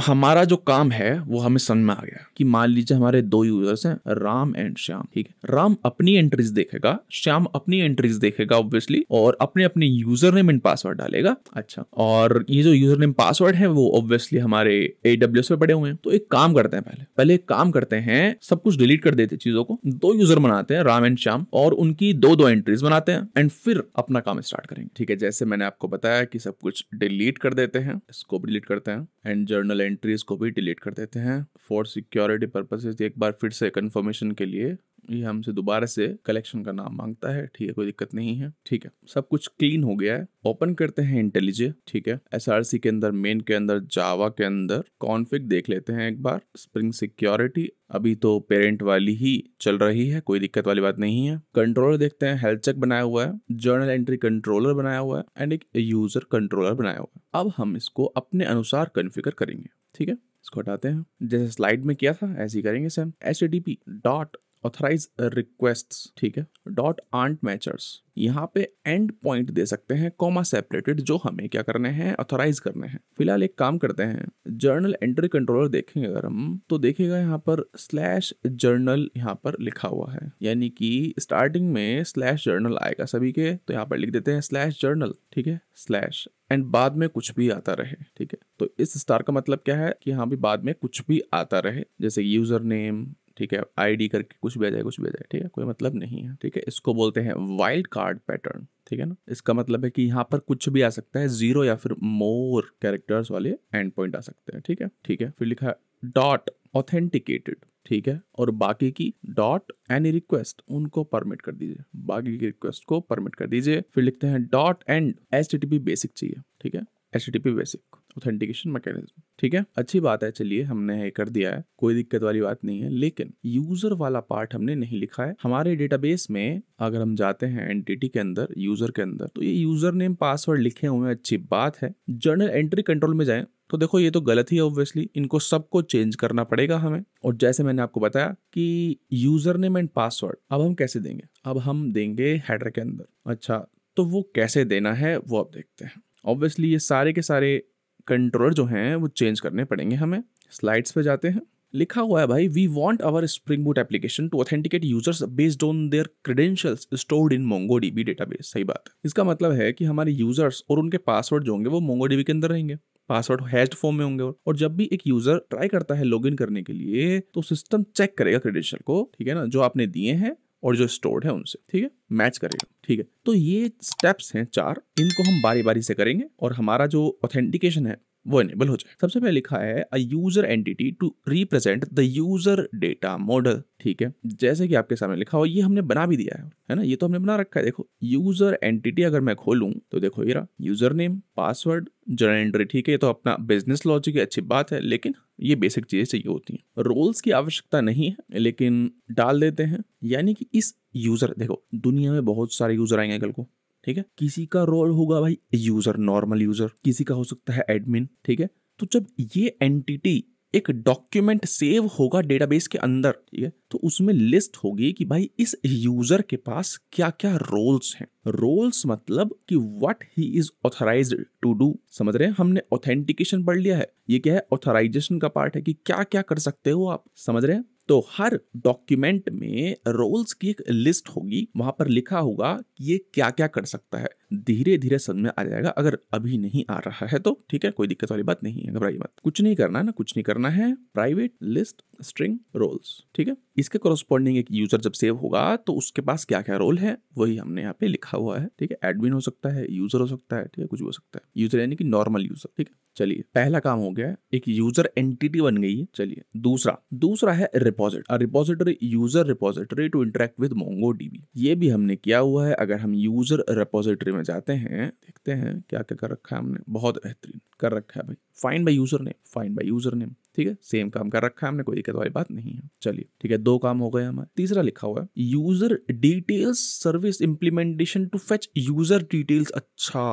हमारा जो काम है वो हमें समझ में आ गया कि मान लीजिए हमारे दो यूजर्स हैं राम एंड श्याम ठीक है राम अपनी एंट्रीज देखेगा श्याम अपनी एंट्रीज देखेगा ऑब्वियसली और अपने अपने यूजर नेम एंड पासवर्ड डालेगा अच्छा और ये जो यूजर नेम पासवर्ड है वो ऑब्वियसली हमारे ए डब्ल्यू पे पड़े हुए हैं तो एक काम करते हैं पहले पहले एक काम करते हैं सब कुछ डिलीट कर देते चीजों को दो यूजर बनाते हैं राम एंड श्याम और उनकी दो दो एंट्रीज बनाते हैं एंड फिर अपना काम स्टार्ट करेंगे ठीक है जैसे मैंने आपको बताया कि सब कुछ डिलीट कर देते हैं इसको डिलीट करते हैं एंड जर्नल एंड एंट्रीज को भी डिलीट कर देते हैं फॉर सिक्योरिटी पर्पसेज एक बार फिर से कंफर्मेशन के लिए ये हमसे दोबारा से कलेक्शन का नाम मांगता है ठीक है कोई दिक्कत नहीं है ठीक है सब कुछ क्लीन हो गया है ओपन करते हैं इंटेलिजे ठीक है एस के अंदर मेन के अंदर जावा के अंदर कॉन्फिग देख लेते हैं एक बार स्प्रिंग सिक्योरिटी अभी तो पेरेंट वाली ही चल रही है कोई दिक्कत वाली बात नहीं है कंट्रोलर देखते हैं हेल्थ चेक बनाया हुआ है जर्नल एंट्री कंट्रोलर बनाया हुआ है एंड एक यूजर कंट्रोलर बनाया हुआ है अब हम इसको अपने अनुसार कन्फिगर करेंगे ठीक है इसको हटाते हैं जैसे स्लाइड में किया था ऐसे ही करेंगे same H D P dot authorize request ठीक है डॉट आंट मैचर्स यहाँ पे एंड पॉइंट दे सकते हैं कॉमा सेपरेटेड जो हमें क्या करने हैं ऑथराइज करने हैं फिलहाल एक काम करते हैं जर्नल एंट्री कंट्रोलर देखेंगे अगर हम तो देखेगा यहाँ पर स्लैश जर्नल यहाँ पर लिखा हुआ है यानी कि स्टार्टिंग में स्लैश जर्नल आएगा सभी के तो यहाँ पर लिख देते हैं स्लैश जर्नल ठीक है स्लैश एंड बाद में कुछ भी आता रहे ठीक है तो इस स्टार का मतलब क्या है कि यहाँ भी बाद में कुछ भी आता रहे जैसे यूजर नेम ठीक है आईडी करके कुछ भी आ जाए कुछ भी आ जाए ठीक है कोई मतलब नहीं है ठीक है इसको बोलते हैं वाइल्ड कार्ड पैटर्न ठीक है ना इसका मतलब है कि यहाँ पर कुछ भी आ सकता है जीरो या फिर मोर कैरेक्टर्स वाले एंड पॉइंट आ सकते हैं ठीक है ठीक है फिर लिखा डॉट ऑथेंटिकेटेड ठीक है और बाकी की डॉट एनी रिक्वेस्ट उनको परमिट कर दीजिए बाकी की रिक्वेस्ट को परमिट कर दीजिए फिर लिखते हैं डॉट एंड एच बेसिक चाहिए ठीक है एच बेसिक ऑथेंटिकेशन मैकेनिज्म ठीक है अच्छी बात है चलिए हमने कर दिया है कोई दिक्कत वाली बात नहीं है लेकिन यूजर वाला पार्ट हमने नहीं लिखा है हमारे डेटाबेस में अगर हम जाते हैं एंटिटी के अंदर यूजर के अंदर तो ये यूजर नेम पासवर्ड लिखे हुए हैं अच्छी बात है जर्नल एंट्री कंट्रोल में जाए तो देखो ये तो गलत ही है ऑब्वियसली इनको सबको चेंज करना पड़ेगा हमें और जैसे मैंने आपको बताया कि यूजर नेम एंड पासवर्ड अब हम कैसे देंगे अब हम देंगे हेडर के अंदर अच्छा तो वो कैसे देना है वो आप देखते हैं ऑब्वियसली ये सारे के सारे कंट्रोलर जो हैं वो चेंज करने पड़ेंगे हमें स्लाइड्स पे जाते हैं लिखा हुआ है भाई we want our spring boot application to authenticate users based on their credentials stored in Mongo DB database सही बात है इसका मतलब है कि हमारे यूजर्स और उनके पासवर्ड जो होंगे वो मोंगो डीबी के अंदर रहेंगे पासवर्ड हैश्ड फॉर्म में होंगे और जब भी एक यूजर ट्राई करता है लॉग करने के लिए तो सिस्टम चेक करेगा क्रेडेंशियल को ठीक है ना जो आपने दिए हैं और जो स्टोर्ड है उनसे ठीक है मैच करेगा ठीक है तो ये स्टेप्स हैं चार इनको हम बारी बारी से करेंगे और हमारा जो ऑथेंटिकेशन है वो इनेबल हो जाए सबसे पहले लिखा है a user entity to represent the user data model ठीक है जैसे कि आपके सामने लिखा हो ये हमने बना भी दिया है है ना ये तो हमने बना रखा है देखो यूजर एंटिटी अगर मैं खोलूं तो देखो ये रहा user name password general entry ठीक है ये तो अपना बिजनेस लॉजिक है अच्छी बात है लेकिन ये बेसिक चीजें चाहिए होती हैं रोल्स की आवश्यकता नहीं है लेकिन डाल देते हैं यानी कि इस यूजर देखो दुनिया में बहुत सारे यूजर आएंगे कल को ठीक है किसी का रोल होगा भाई यूजर नॉर्मल यूजर किसी का हो सकता है एडमिन ठीक है तो जब ये एंटिटी एक डॉक्यूमेंट सेव होगा डेटाबेस के अंदर ठीक है तो उसमें लिस्ट होगी कि भाई इस यूजर के पास क्या क्या रोल्स हैं रोल्स मतलब कि what he is authorize to do समझ रहे हैं हमने ऑथेंटिकेशन पढ़ लिया है ये क्या है ऑथराइजेशन का पार्ट है कि क्या क्या कर सकते हो आप समझ रहे हैं तो हर डॉक्यूमेंट में रोल्स की एक लिस्ट होगी वहां पर लिखा होगा कि ये क्या क्या कर सकता है धीरे धीरे समझ में आ जाएगा अगर अभी नहीं आ रहा है तो ठीक है कोई दिक्कत वाली बात नहीं है घबराइए मत कुछ नहीं करना है ना कुछ नहीं करना है प्राइवेट लिस्ट स्ट्रिंग रोल्स ठीक है इसके कॉरस्पॉन्डिंग एक यूजर जब सेव होगा तो उसके पास क्या क्या रोल है वही हमने यहाँ पे लिखा हुआ है ठीक है एडमिन हो सकता है यूजर हो सकता है ठीक है कुछ भी हो सकता है यूजर यानी कि नॉर्मल यूजर ठीक है चलिए पहला काम हो गया है एक यूजर एंटिटी बन गई है चलिए दूसरा दूसरा है reposit repository user repository to interact with Mongo DB ये भी हमने किया हुआ है अगर हम यूजर रिपोजिटरी में में जाते हैं देखते हैं क्या क्या कर रखा है हमने बहुत बेहतरीन कर रखा है भाई find by user name find by user name ठीक है सेम काम कर रखा है हमने कोई दिक्कत वाली बात नहीं है चलिए ठीक है दो काम हो गए हमारे तीसरा लिखा हुआ है user details service implementation to fetch user details अच्छा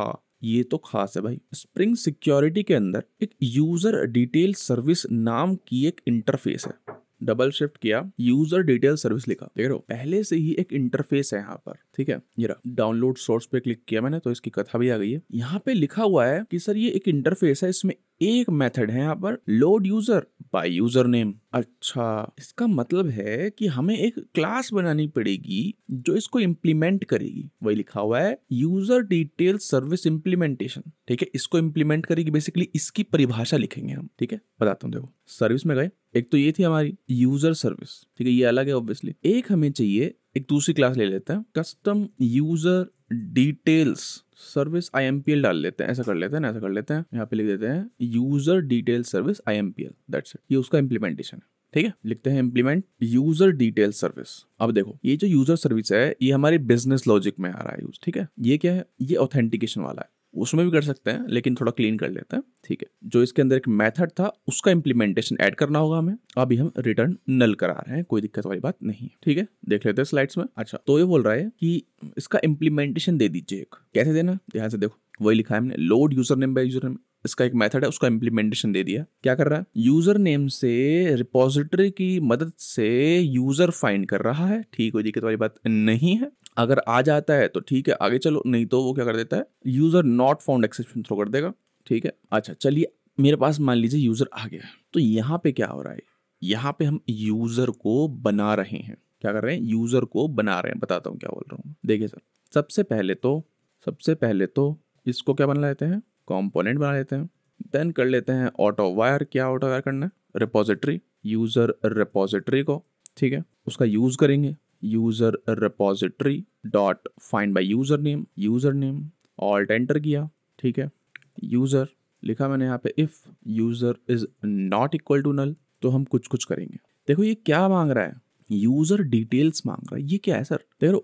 ये तो खास है भाई स्प्रिंग सिक्योरिटी के अंदर एक यूजर डिटेल सर्विस नाम की एक इंटरफेस है डबल शिफ्ट किया यूजर डिटेल सर्विस लिखा देख रहे हो पहले से ही एक इंटरफेस है यहाँ पर ठीक है ये डाउनलोड सोर्स पे क्लिक किया मैंने तो इसकी कथा भी आ गई है यहाँ पे लिखा हुआ है कि सर ये एक इंटरफेस है इसमें एक मेथड है यहाँ पर load user by user name अच्छा इसका मतलब है कि हमें एक क्लास बनानी पड़ेगी जो इसको इम्प्लीमेंट करेगी वही लिखा हुआ है यूजर डिटेल सर्विस इम्प्लीमेंटेशन ठीक है इसको इम्प्लीमेंट करेगी बेसिकली इसकी परिभाषा लिखेंगे हम ठीक है बताता हूँ देखो सर्विस में गए एक तो ये थी हमारी यूजर सर्विस ठीक है ये अलग है ऑब्वियसली एक हमें चाहिए एक दूसरी क्लास ले लेते हैं custom user details service I डाल लेते हैं ऐसा कर लेते हैं ऐसा कर लेते हैं यहाँ पे लिख देते हैं user detail service um that's it ये उसका इम्प्लीमेंटेशन है ठीक है लिखते हैं इम्प्लीमेंट यूजर डिटेल सर्विस अब देखो ये जो यूजर सर्विस है ये हमारे बिजनेस लॉजिक में आ रहा है यूज ठीक है ये क्या है ये ऑथेंटिकेशन वाला है उसमें भी कर सकते हैं लेकिन थोड़ा क्लीन कर लेते हैं ठीक है जो इसके अंदर एक मेथड था उसका इम्प्लीमेंटेशन ऐड करना होगा हमें अभी हम रिटर्न नल करा रहे हैं कोई दिक्कत वाली बात नहीं है ठीक है देख लेते हैं स्लाइड्स में अच्छा तो ये बोल रहा है कि इसका इम्प्लीमेंटेशन दे दीजिए एक कैसे देना ध्यान से देखो वही लिखा है हमने load user name by user name इसका एक मेथड है उसका इम्प्लीमेंटेशन दे दिया क्या कर रहा है यूजर नेम से रिपोजिटरी की मदद से यूजर फाइंड कर रहा है ठीक हो दिक्कत वाली बात नहीं है अगर आ जाता है तो ठीक है आगे चलो नहीं तो वो क्या कर देता है user not found exception throw कर देगा ठीक है अच्छा चलिए मेरे पास मान लीजिए यूज़र आ गया तो यहाँ पे क्या हो रहा है यहाँ पे हम यूज़र को बना रहे हैं क्या कर रहे हैं यूज़र को बना रहे हैं बताता हूँ क्या बोल रहा हूँ देखिए सर सबसे पहले तो सबसे पहले तो इसको क्या बना लेते हैं कॉम्पोनेंट बना लेते हैं देन कर लेते हैं ऑटो वायर क्या ऑटो वायर करना है रिपोजिटरी यूज़र रिपोजिटरी को ठीक है उसका यूज़ करेंगे dot find by user name user name alt enter किया ठीक है यूजर लिखा मैंने यहाँ पे if user is not equal to null तो हम कुछ कुछ करेंगे देखो ये क्या मांग रहा है यूजर डिटेल्स मांग रहा है ये क्या है सर देखो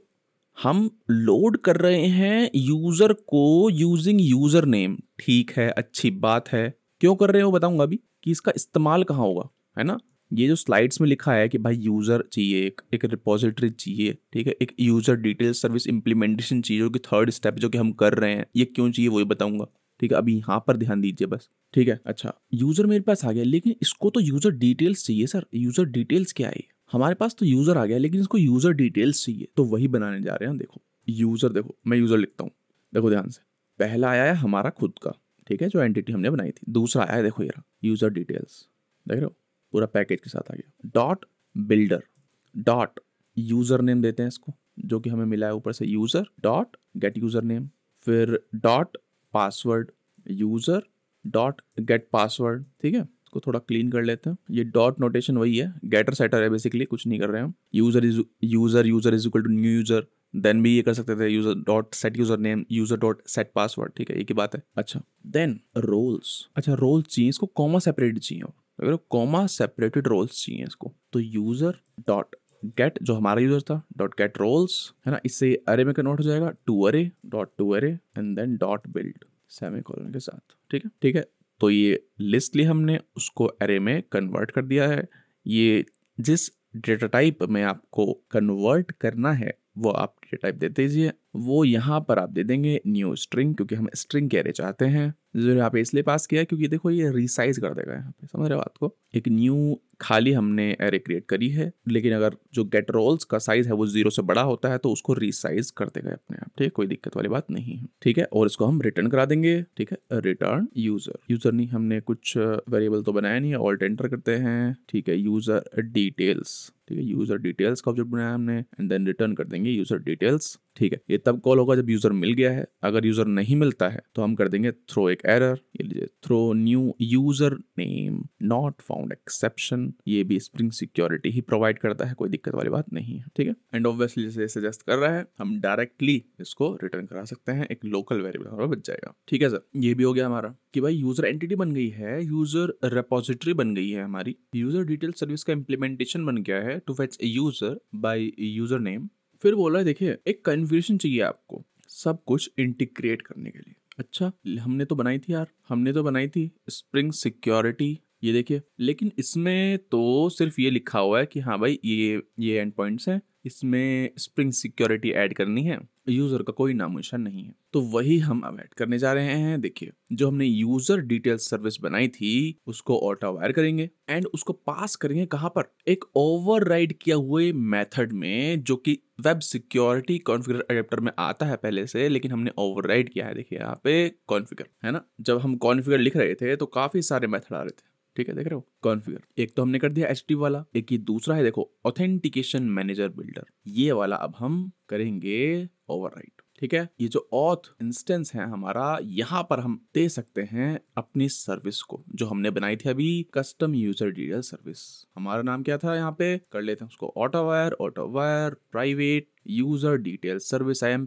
हम लोड कर रहे हैं यूजर को यूजिंग यूजर नेम ठीक है अच्छी बात है क्यों कर रहे हो बताऊंगा अभी कि इसका इस्तेमाल कहाँ होगा है ना ये जो स्लाइड्स में लिखा है कि भाई यूज़र चाहिए एक एक रिपोजिटरी चाहिए ठीक है एक यूज़र डिटेल सर्विस इम्प्लीमेंटेशन चाहिए जो कि थर्ड स्टेप जो कि हम कर रहे हैं ये क्यों चाहिए वही बताऊंगा ठीक है अभी यहाँ पर ध्यान दीजिए बस ठीक है अच्छा यूज़र मेरे पास आ गया लेकिन इसको तो यूज़र डिटेल्स चाहिए सर यूज़र डिटेल्स क्या है हमारे पास तो यूज़र आ गया लेकिन इसको यूज़र डिटेल्स चाहिए तो वही बनाने जा रहे हैं देखो यूज़र देखो मैं यूज़र लिखता हूँ देखो ध्यान से पहला आया है हमारा खुद का ठीक है जो एंटिटी हमने बनाई थी दूसरा आया है देखो यार यूज़र डिटेल्स देख रहे हो पूरा पैकेज के साथ आ गया dot builder dot user name देते हैं इसको जो कि हमें मिला है ऊपर से user dot get user name फिर dot password user dot get password ठीक है इसको थोड़ा क्लीन कर लेते हैं ये डॉट नोटेशन वही है गेटर सेटर है बेसिकली कुछ नहीं कर रहे हैं हम user is user user is equal to new user then भी ये कर सकते थे user dot set user name user dot set password ठीक है एक ही बात है अच्छा देन रोल्स अच्छा रोल्स चाहिए इसको कॉमा सेपरेट चाहिए अगर कॉमा सेपरेटेड रोल्स चाहिए इसको तो यूजर डॉट गेट जो हमारा यूजर था डॉट गेट रोल्स है ना इससे अरे में कन्वर्ट हो जाएगा to array dot to array and then dot build semicolon के साथ ठीक है ठीक है तो ये लिस्ट ली हमने उसको अरे में कन्वर्ट कर दिया है ये जिस डेटा टाइप में आपको कन्वर्ट करना है वो आप डेटा टाइप दे दीजिए वो यहाँ पर आप दे देंगे न्यू स्ट्रिंग क्योंकि हम स्ट्रिंग कैरे चाहते हैं जो यहाँ पे इसलिए पास किया क्योंकि देखो ये रिसाइज कर देगा यहाँ पे समझ रहे हो बात को एक न्यू खाली हमने एरे क्रिएट करी है लेकिन अगर जो गेट रोल्स का साइज है वो जीरो से बड़ा होता है तो उसको रिसाइज कर देगा अपने आप ठीक है कोई दिक्कत वाली बात नहीं है ठीक है और इसको हम रिटर्न करा देंगे ठीक है रिटर्न यूजर यूजर नहीं हमने कुछ वेरिएबल तो बनाया नहीं है ऑल्ट एंटर करते हैं ठीक है यूजर डिटेल्स ठीक है यूजर डिटेल्स का ऑब्जेक्ट बनाया हमने एंड देन रिटर्न कर देंगे यूजर डिटेल्स ठीक है ये तब कॉल होगा जब यूजर मिल गया है अगर यूजर नहीं मिलता है तो हम कर देंगे थ्रो एक एरर ये लीजिए throw new user name not found exception ये भी स्प्रिंग सिक्योरिटी ही प्रोवाइड करता है कोई दिक्कत वाली बात नहीं है ठीक है एंड ऑब्वियसली जैसे सजेस्ट कर रहा है हम डायरेक्टली इसको रिटर्न करा सकते हैं एक लोकल वेरिएबल हमारा बच जाएगा ठीक है सर ये भी हो गया हमारा कि भाई यूजर एंटिटी बन गई है यूजर रेपोजिटरी बन गई है हमारी यूजर डिटेल सर्विस का इम्प्लीमेंटेशन बन गया है to fetch user by user name फिर बोला देखिए एक कन्फ्यूजन चाहिए आपको सब कुछ इंटीग्रेट करने के लिए अच्छा हमने तो बनाई थी यार हमने तो बनाई थी स्प्रिंग सिक्योरिटी ये देखिए लेकिन इसमें तो सिर्फ ये लिखा हुआ है कि हाँ भाई ये ये एंड पॉइंट्स हैं इसमें स्प्रिंग सिक्योरिटी ऐड करनी है यूज़र का कोई नामो निशान नहीं है तो वही हम अब ऐड करने जा रहे हैं देखिए जो हमने यूज़र डिटेल सर्विस बनाई थी उसको ऑटो वायर करेंगे एंड उसको पास करेंगे कहाँ पर एक ओवरराइड किया हुए मेथड में जो कि वेब सिक्योरिटी कॉन्फ़िगर अडेप्टर में आता है पहले से लेकिन हमने ओवरराइड किया है देखिए यहाँ पे कॉन्फ़िगर है ना जब हम कॉन्फ़िगर लिख रहे थे तो काफ़ी सारे मेथड आ रहे थे ठीक है देख रहे हो कॉन्फिगर एक तो हमने कर दिया एच वाला एक ही दूसरा है देखो ऑथेंटिकेशन मैनेजर बिल्डर ये वाला अब हम करेंगे ओवर ठीक है ये जो ऑथ इंस्टेंस है हमारा यहाँ पर हम दे सकते हैं अपनी सर्विस को जो हमने बनाई थी अभी कस्टम यूजर डिटेल सर्विस हमारा नाम क्या था यहाँ पे कर लेते हैं उसको autowire autowire private user detail service I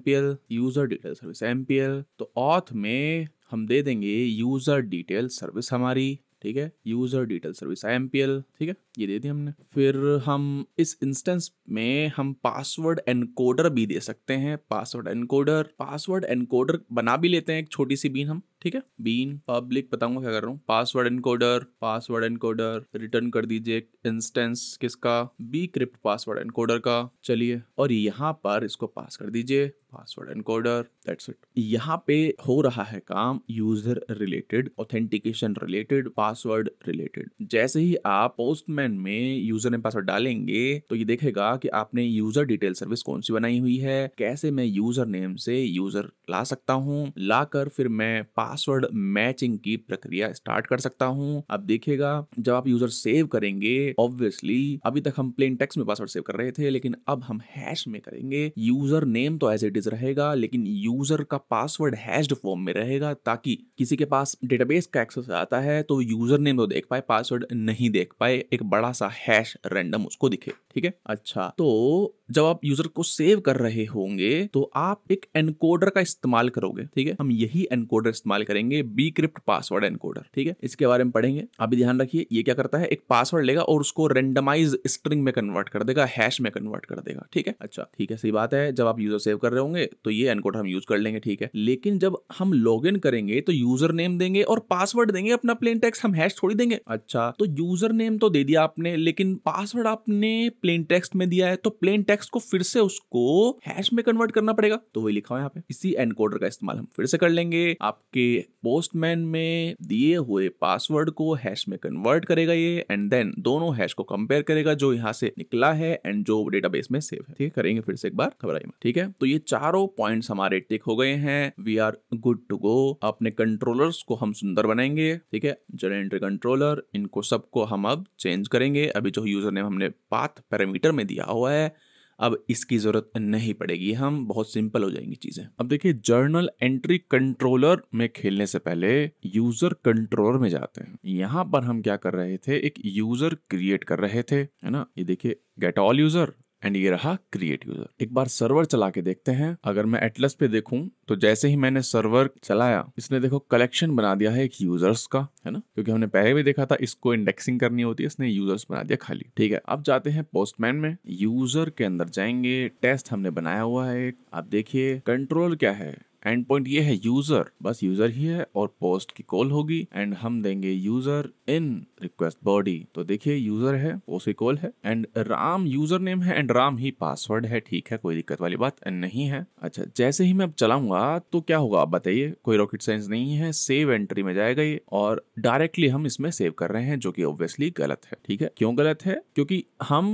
user detail service I तो ऑथ में हम दे देंगे यूजर डिटेल सर्विस हमारी ठीक है यूजर डिटेल सर्विस आई ठीक है ये दे दी हमने फिर हम इस इंस्टेंस में हम पासवर्ड एनकोडर भी दे सकते हैं पासवर्ड एनकोडर पासवर्ड एनकोडर बना भी लेते हैं एक छोटी सी बीन हम ठीक है बीन पब्लिक बताऊंगा क्या कर रहा हूँ password encoder password encoder return कर दीजिए इंस्टेंस किसका बी क्रिप्ट पासवर्ड एनकोडर का चलिए और यहाँ पर इसको पास कर दीजिए पासवर्ड एनकोडर दैट्स इट यहाँ पे हो रहा है काम user related authentication related password related जैसे ही आप पोस्टमैन में यूजर ने पासवर्ड डालेंगे तो ये देखेगा कि आपने यूजर डिटेल सर्विस कौन सी बनाई हुई है कैसे मैं यूजर नेम से यूजर ला सकता हूँ लाकर फिर मैं पासवर्ड मैचिंग की प्रक्रिया स्टार्ट कर सकता हूँ अब देखिएगा जब आप यूजर सेव करेंगे ऑब्वियसली अभी तक हम प्लेन टेक्स्ट में पासवर्ड सेव कर रहे थे लेकिन अब हम हैश में करेंगे यूजर नेम तो एज इट इज रहेगा लेकिन यूजर का पासवर्ड हैश्ड फॉर्म में रहेगा ताकि किसी के पास डेटाबेस का एक्सेस आता है तो यूजर नेम तो देख पाए पासवर्ड नहीं देख पाए एक बड़ा सा हैश रैंडम उसको दिखे ठीक है अच्छा तो जब आप यूजर को सेव कर रहे होंगे तो आप एक एनकोडर का इस्तेमाल करोगे ठीक है हम यही एनकोडर इस्तेमाल करेंगे बी क्रिप्ट पासवर्ड एनकोडर ठीक है इसके बारे में पढ़ेंगे अभी ध्यान रखिए ये क्या करता है एक पासवर्ड लेगा और उसको रेंडमाइज स्ट्रिंग में कन्वर्ट कर देगा हैश में कन्वर्ट कर देगा ठीक है अच्छा ठीक है सही बात है जब आप यूजर सेव कर रहे होंगे तो ये एनकोडर हम यूज कर लेंगे ठीक है लेकिन जब हम लॉग करेंगे तो यूजर नेम देंगे और पासवर्ड देंगे अपना प्लेन टेक्स हम हैश थोड़ी देंगे अच्छा तो यूजर नेम तो दे दिया आपने लेकिन पासवर्ड आपने प्लेन टेक्स्ट में दिया है तो प्लेन टेक्स टेक्स्ट को फिर से उसको हैश में कन्वर्ट करना पड़ेगा तो वही लिखा हुआ यहाँ पे इसी एनकोडर का इस्तेमाल हम फिर से कर लेंगे आपके पोस्टमैन में दिए हुए पासवर्ड को हैश में कन्वर्ट करेगा ये एंड देन दोनों हैश को कंपेयर करेगा जो यहाँ से निकला है एंड जो डेटाबेस में सेव है ठीक करेंगे फिर से एक बार खबर आई ठीक है तो ये चारों पॉइंट हमारे टिक हो गए हैं we are good to go अपने कंट्रोलर्स को हम सुंदर बनाएंगे ठीक है जनरेटर कंट्रोलर इनको सबको हम अब चेंज करेंगे अभी जो यूजर नेम हमने पाथ पैरामीटर में दिया हुआ है अब इसकी ज़रूरत नहीं पड़ेगी हम बहुत सिंपल हो जाएंगी चीज़ें अब देखिए जर्नल एंट्री कंट्रोलर में खेलने से पहले यूज़र कंट्रोलर में जाते हैं यहां पर हम क्या कर रहे थे एक यूज़र क्रिएट कर रहे थे है ना ये देखिए गेट ऑल यूज़र एंड ये रहा क्रिएट यूजर एक बार सर्वर चला के देखते हैं अगर मैं एटलस पे देखूं तो जैसे ही मैंने सर्वर चलाया इसने देखो कलेक्शन बना दिया है एक यूजर्स का है ना क्योंकि हमने पहले भी देखा था इसको इंडेक्सिंग करनी होती है इसने यूजर्स बना दिया खाली ठीक है अब जाते हैं पोस्टमैन में यूजर के अंदर जाएंगे टेस्ट हमने बनाया हुआ है आप देखिए कंट्रोल क्या है एंड पॉइंट ये है यूजर बस यूजर ही है और पोस्ट की कॉल होगी एंड हम देंगे यूजर इन रिक्वेस्ट बॉडी तो देखिए यूजर है पोस्ट की कॉल है एंड राम यूजर नेम है एंड राम ही पासवर्ड है ठीक है कोई दिक्कत वाली बात नहीं है अच्छा जैसे ही मैं अब चलाऊंगा तो क्या होगा आप बताइए कोई रॉकेट साइंस नहीं है सेव एंट्री में जाएगा ये और डायरेक्टली हम इसमें सेव कर रहे हैं जो की ऑब्वियसली गलत है ठीक है क्यों गलत है क्योंकि हम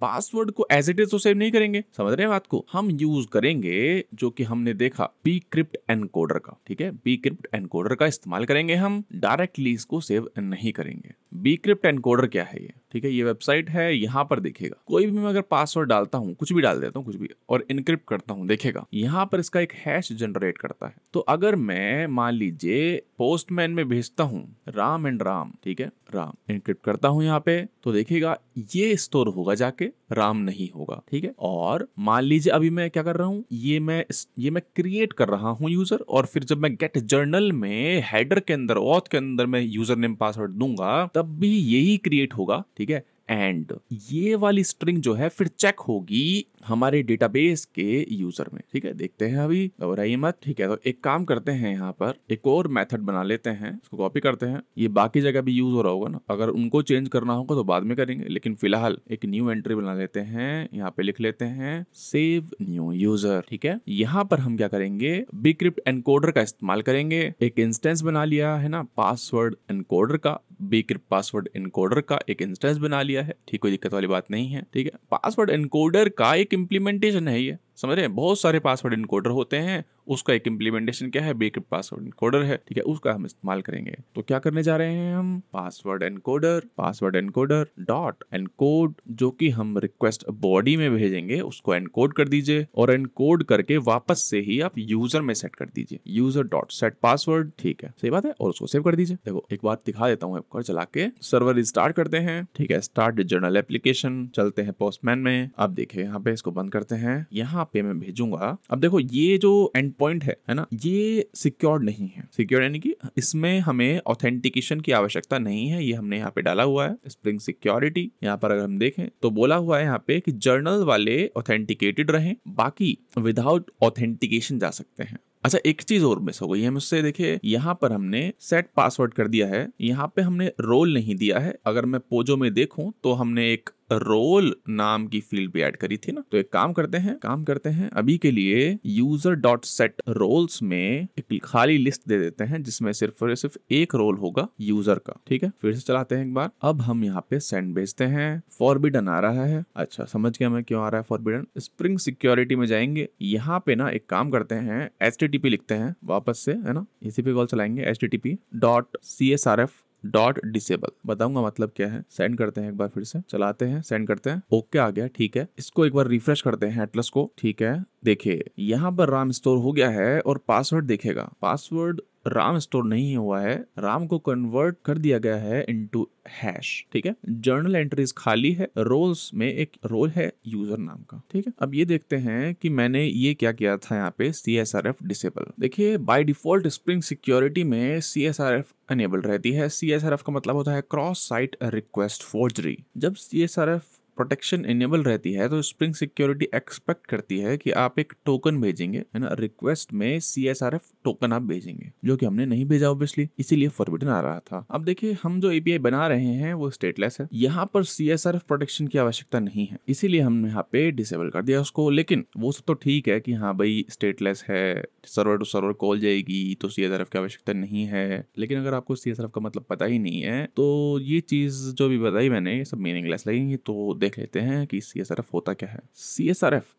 पासवर्ड को एज इट इज तो सेव नहीं करेंगे समझ रहे हैं बात को हम यूज करेंगे जो की हमने देखा पी क्रिप्ट एनकोडर का ठीक है बी क्रिप्ट एनकोडर का इस्तेमाल करेंगे हम डायरेक्टली इसको सेव नहीं करेंगे बी क्रिप्ट एनकोडर क्या है ये ठीक है ये वेबसाइट है यहाँ पर देखेगा कोई भी मैं अगर पासवर्ड डालता हूँ कुछ भी डाल देता हूँ कुछ भी और इनक्रिप्ट करता हूँ देखेगा यहाँ पर इसका एक हैश जनरेट करता है तो अगर मैं मान लीजिए पोस्टमैन में भेजता हूँ राम एंड राम ठीक है राम इनक्रिप्ट करता हूँ यहाँ पे तो देखेगा ये स्टोर होगा जाके राम नहीं होगा ठीक है और मान लीजिए अभी मैं क्या कर रहा हूँ ये मैं ये मैं क्रिएट कर रहा हूँ यूजर और फिर जब मैं गेट जर्नल में हेडर के अंदर ऑथ के अंदर मैं यूजर नेम पासवर्ड दूंगा तब भी यही क्रिएट होगा ठीक ठीक है एंड ये वाली स्ट्रिंग जो है फिर चेक होगी हमारे डेटाबेस के यूजर में ठीक है देखते हैं अभी घबराइए मत ठीक है तो एक काम करते हैं यहाँ पर एक और मेथड बना लेते हैं इसको कॉपी करते हैं ये बाकी जगह भी यूज हो रहा होगा ना अगर उनको चेंज करना होगा तो बाद में करेंगे लेकिन फिलहाल एक न्यू एंट्री बना लेते हैं यहाँ पे लिख लेते हैं सेव न्यू यूजर ठीक है यहाँ पर हम क्या करेंगे बीक्रिप्ट एनकोडर का इस्तेमाल करेंगे एक इंस्टेंस बना लिया है ना पासवर्ड एनकोडर का बीक्रिप्ट पासवर्ड एनकोडर का एक इंस्टेंस बना लिया दिया है ठीक कोई दिक्कत वाली बात नहीं है ठीक है पासवर्ड एनकोडर का एक इम्प्लीमेंटेशन है ये समझ रहे हैं बहुत सारे पासवर्ड इनकोडर होते हैं उसका एक इम्प्लीमेंटेशन क्या है बेक्रिप्ट पासवर्ड इनकोडर है ठीक है उसका हम इस्तेमाल करेंगे तो क्या करने जा रहे हैं हम password encoder password encoder dot encode जो कि हम रिक्वेस्ट बॉडी में भेजेंगे उसको एनकोड कर दीजिए और एनकोड करके वापस से ही आप यूजर में सेट कर दीजिए यूजर डॉट सेट पासवर्ड ठीक है सही बात है और उसको सेव कर दीजिए देखो एक बार दिखा देता हूँ आपको चला के सर्वर स्टार्ट करते हैं ठीक है स्टार्ट जर्नल एप्लीकेशन चलते हैं पोस्टमैन में अब देखिए यहाँ पे इसको बंद करते हैं यहाँ यहाँ पे मैं भेजूंगा अब देखो ये जो एंड पॉइंट है है ना ये सिक्योर्ड नहीं है सिक्योर्ड यानी कि इसमें हमें ऑथेंटिकेशन की आवश्यकता नहीं है ये हमने यहाँ पे डाला हुआ है स्प्रिंग सिक्योरिटी यहाँ पर अगर हम देखें तो बोला हुआ है यहाँ पे कि जर्नल वाले ऑथेंटिकेटेड रहे बाकी विदाउट ऑथेंटिकेशन जा सकते हैं अच्छा एक चीज और मिस हो गई है मुझसे देखिए यहाँ पर हमने सेट पासवर्ड कर दिया है यहाँ पे हमने रोल नहीं दिया है अगर मैं पोजो में देखूं तो हमने एक रोल नाम की फील्ड भी ऐड करी थी ना तो एक काम करते हैं काम करते हैं अभी के लिए यूजर डॉट सेट रोल्स में एक खाली लिस्ट दे देते हैं जिसमें सिर्फ और सिर्फ एक रोल होगा यूजर का ठीक है फिर से चलाते हैं एक बार अब हम यहाँ पे सेंड भेजते हैं फॉरबिडन आ रहा है अच्छा समझ गया मैं क्यों आ रहा है फॉरबिडन स्प्रिंग सिक्योरिटी में जाएंगे यहाँ पे ना एक काम करते हैं एच लिखते हैं वापस से है ना इसी पे कॉल चलाएंगे H T T P dot C S R F dot disable बताऊंगा मतलब क्या है सेंड करते हैं एक बार फिर से चलाते हैं सेंड करते हैं ओके आ गया ठीक है इसको एक बार रिफ्रेश करते हैं एटलस को ठीक है देखिए यहाँ पर राम स्टोर हो गया है और पासवर्ड देखेगा पासवर्ड राम स्टोर नहीं हुआ है राम को कन्वर्ट कर दिया गया है इनटू हैश ठीक है जर्नल एंट्रीज खाली है रोल्स में एक रोल है यूजर नाम का ठीक है अब ये देखते हैं कि मैंने ये क्या किया था यहाँ पे C S R F disable देखिए बाई डिफॉल्ट स्प्रिंग सिक्योरिटी में C S R F enable रहती है सी एस आर एफ का मतलब होता है क्रॉस साइट रिक्वेस्ट फोर्जरी जब C S R F protection enable रहती है तो स्प्रिंग सिक्योरिटी एक्सपेक्ट करती है कि आप एक टोकन भेजेंगे है ना रिक्वेस्ट में C S R F token आप भेजेंगे जो कि हमने नहीं भेजा ऑब्वियसली इसीलिए फॉरबिडन आ रहा था अब देखिए हम जो एपीआई बना रहे हैं वो स्टेटलेस है यहाँ पर C S R F protection की आवश्यकता नहीं है इसीलिए हमने यहाँ पे डिसेबल कर दिया उसको लेकिन वो सब तो ठीक है कि हाँ भाई स्टेटलेस है सर्वर टू सर्वर कॉल जाएगी तो सी एस आर एफ की आवश्यकता नहीं है लेकिन अगर आपको सी एस आर एफ का मतलब पता ही नहीं है तो ये चीज जो भी बताई मैंने ये सब मीनिंगलेस लगेंगी तो देख लेते हैं कि सी होता क्या है सी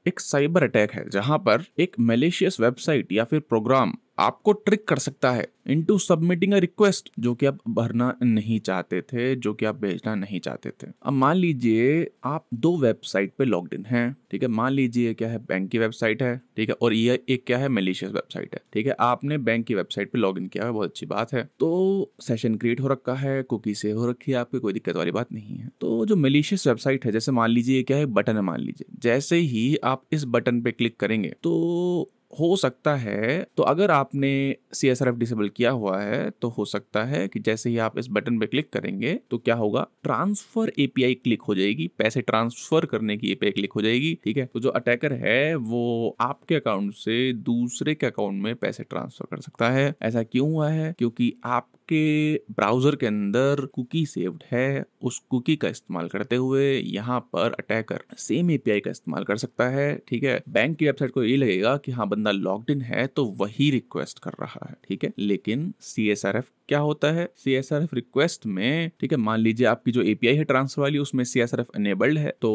एक साइबर अटैक है जहां पर एक मलेशियस वेबसाइट या फिर प्रोग्राम आपको ट्रिक कर सकता है इनटू सबमिटिंग अ रिक्वेस्ट जो कि आप भरना नहीं चाहते थे जो कि आप भेजना नहीं चाहते थे अब मान लीजिए आप दो वेबसाइट पे लॉग इन है ठीक है मान लीजिए क्या है बैंक की वेबसाइट है ठीक है और ये एक क्या है मलेशियस वेबसाइट है ठीक है आपने बैंक की वेबसाइट पे लॉग इन किया है बहुत अच्छी बात है तो सेशन क्रिएट हो रखा है कुकी से हो रखी है आपकी कोई दिक्कत वाली बात नहीं है तो जो मलेशियस वेबसाइट है जैसे मान लीजिए क्या है बटन है मान लीजिए जैसे ही आप इस बटन पे क्लिक करेंगे तो हो सकता है तो अगर आपने C S R F disable किया हुआ है तो हो सकता है कि जैसे ही आप इस बटन पे क्लिक करेंगे तो क्या होगा ट्रांसफर एपीआई क्लिक हो जाएगी पैसे ट्रांसफर करने की एपीआई क्लिक हो जाएगी ठीक है तो जो अटैकर है वो आपके अकाउंट से दूसरे के अकाउंट में पैसे ट्रांसफर कर सकता है ऐसा क्यों हुआ है क्योंकि आप आपके ब्राउज़र के अंदर कुकी सेव्ड है उस कुकी का इस्तेमाल करते हुए यहाँ पर अटैकर सेम एपीआई का इस्तेमाल कर सकता है ठीक है बैंक की वेबसाइट को ये लगेगा कि हाँ बंदा लॉग्ड इन है तो वही रिक्वेस्ट कर रहा है ठीक है लेकिन सी क्या होता है C S R F request में ठीक है मान लीजिए आपकी जो एपीआई है ट्रांसफर वाली उसमें C S R F enabled है तो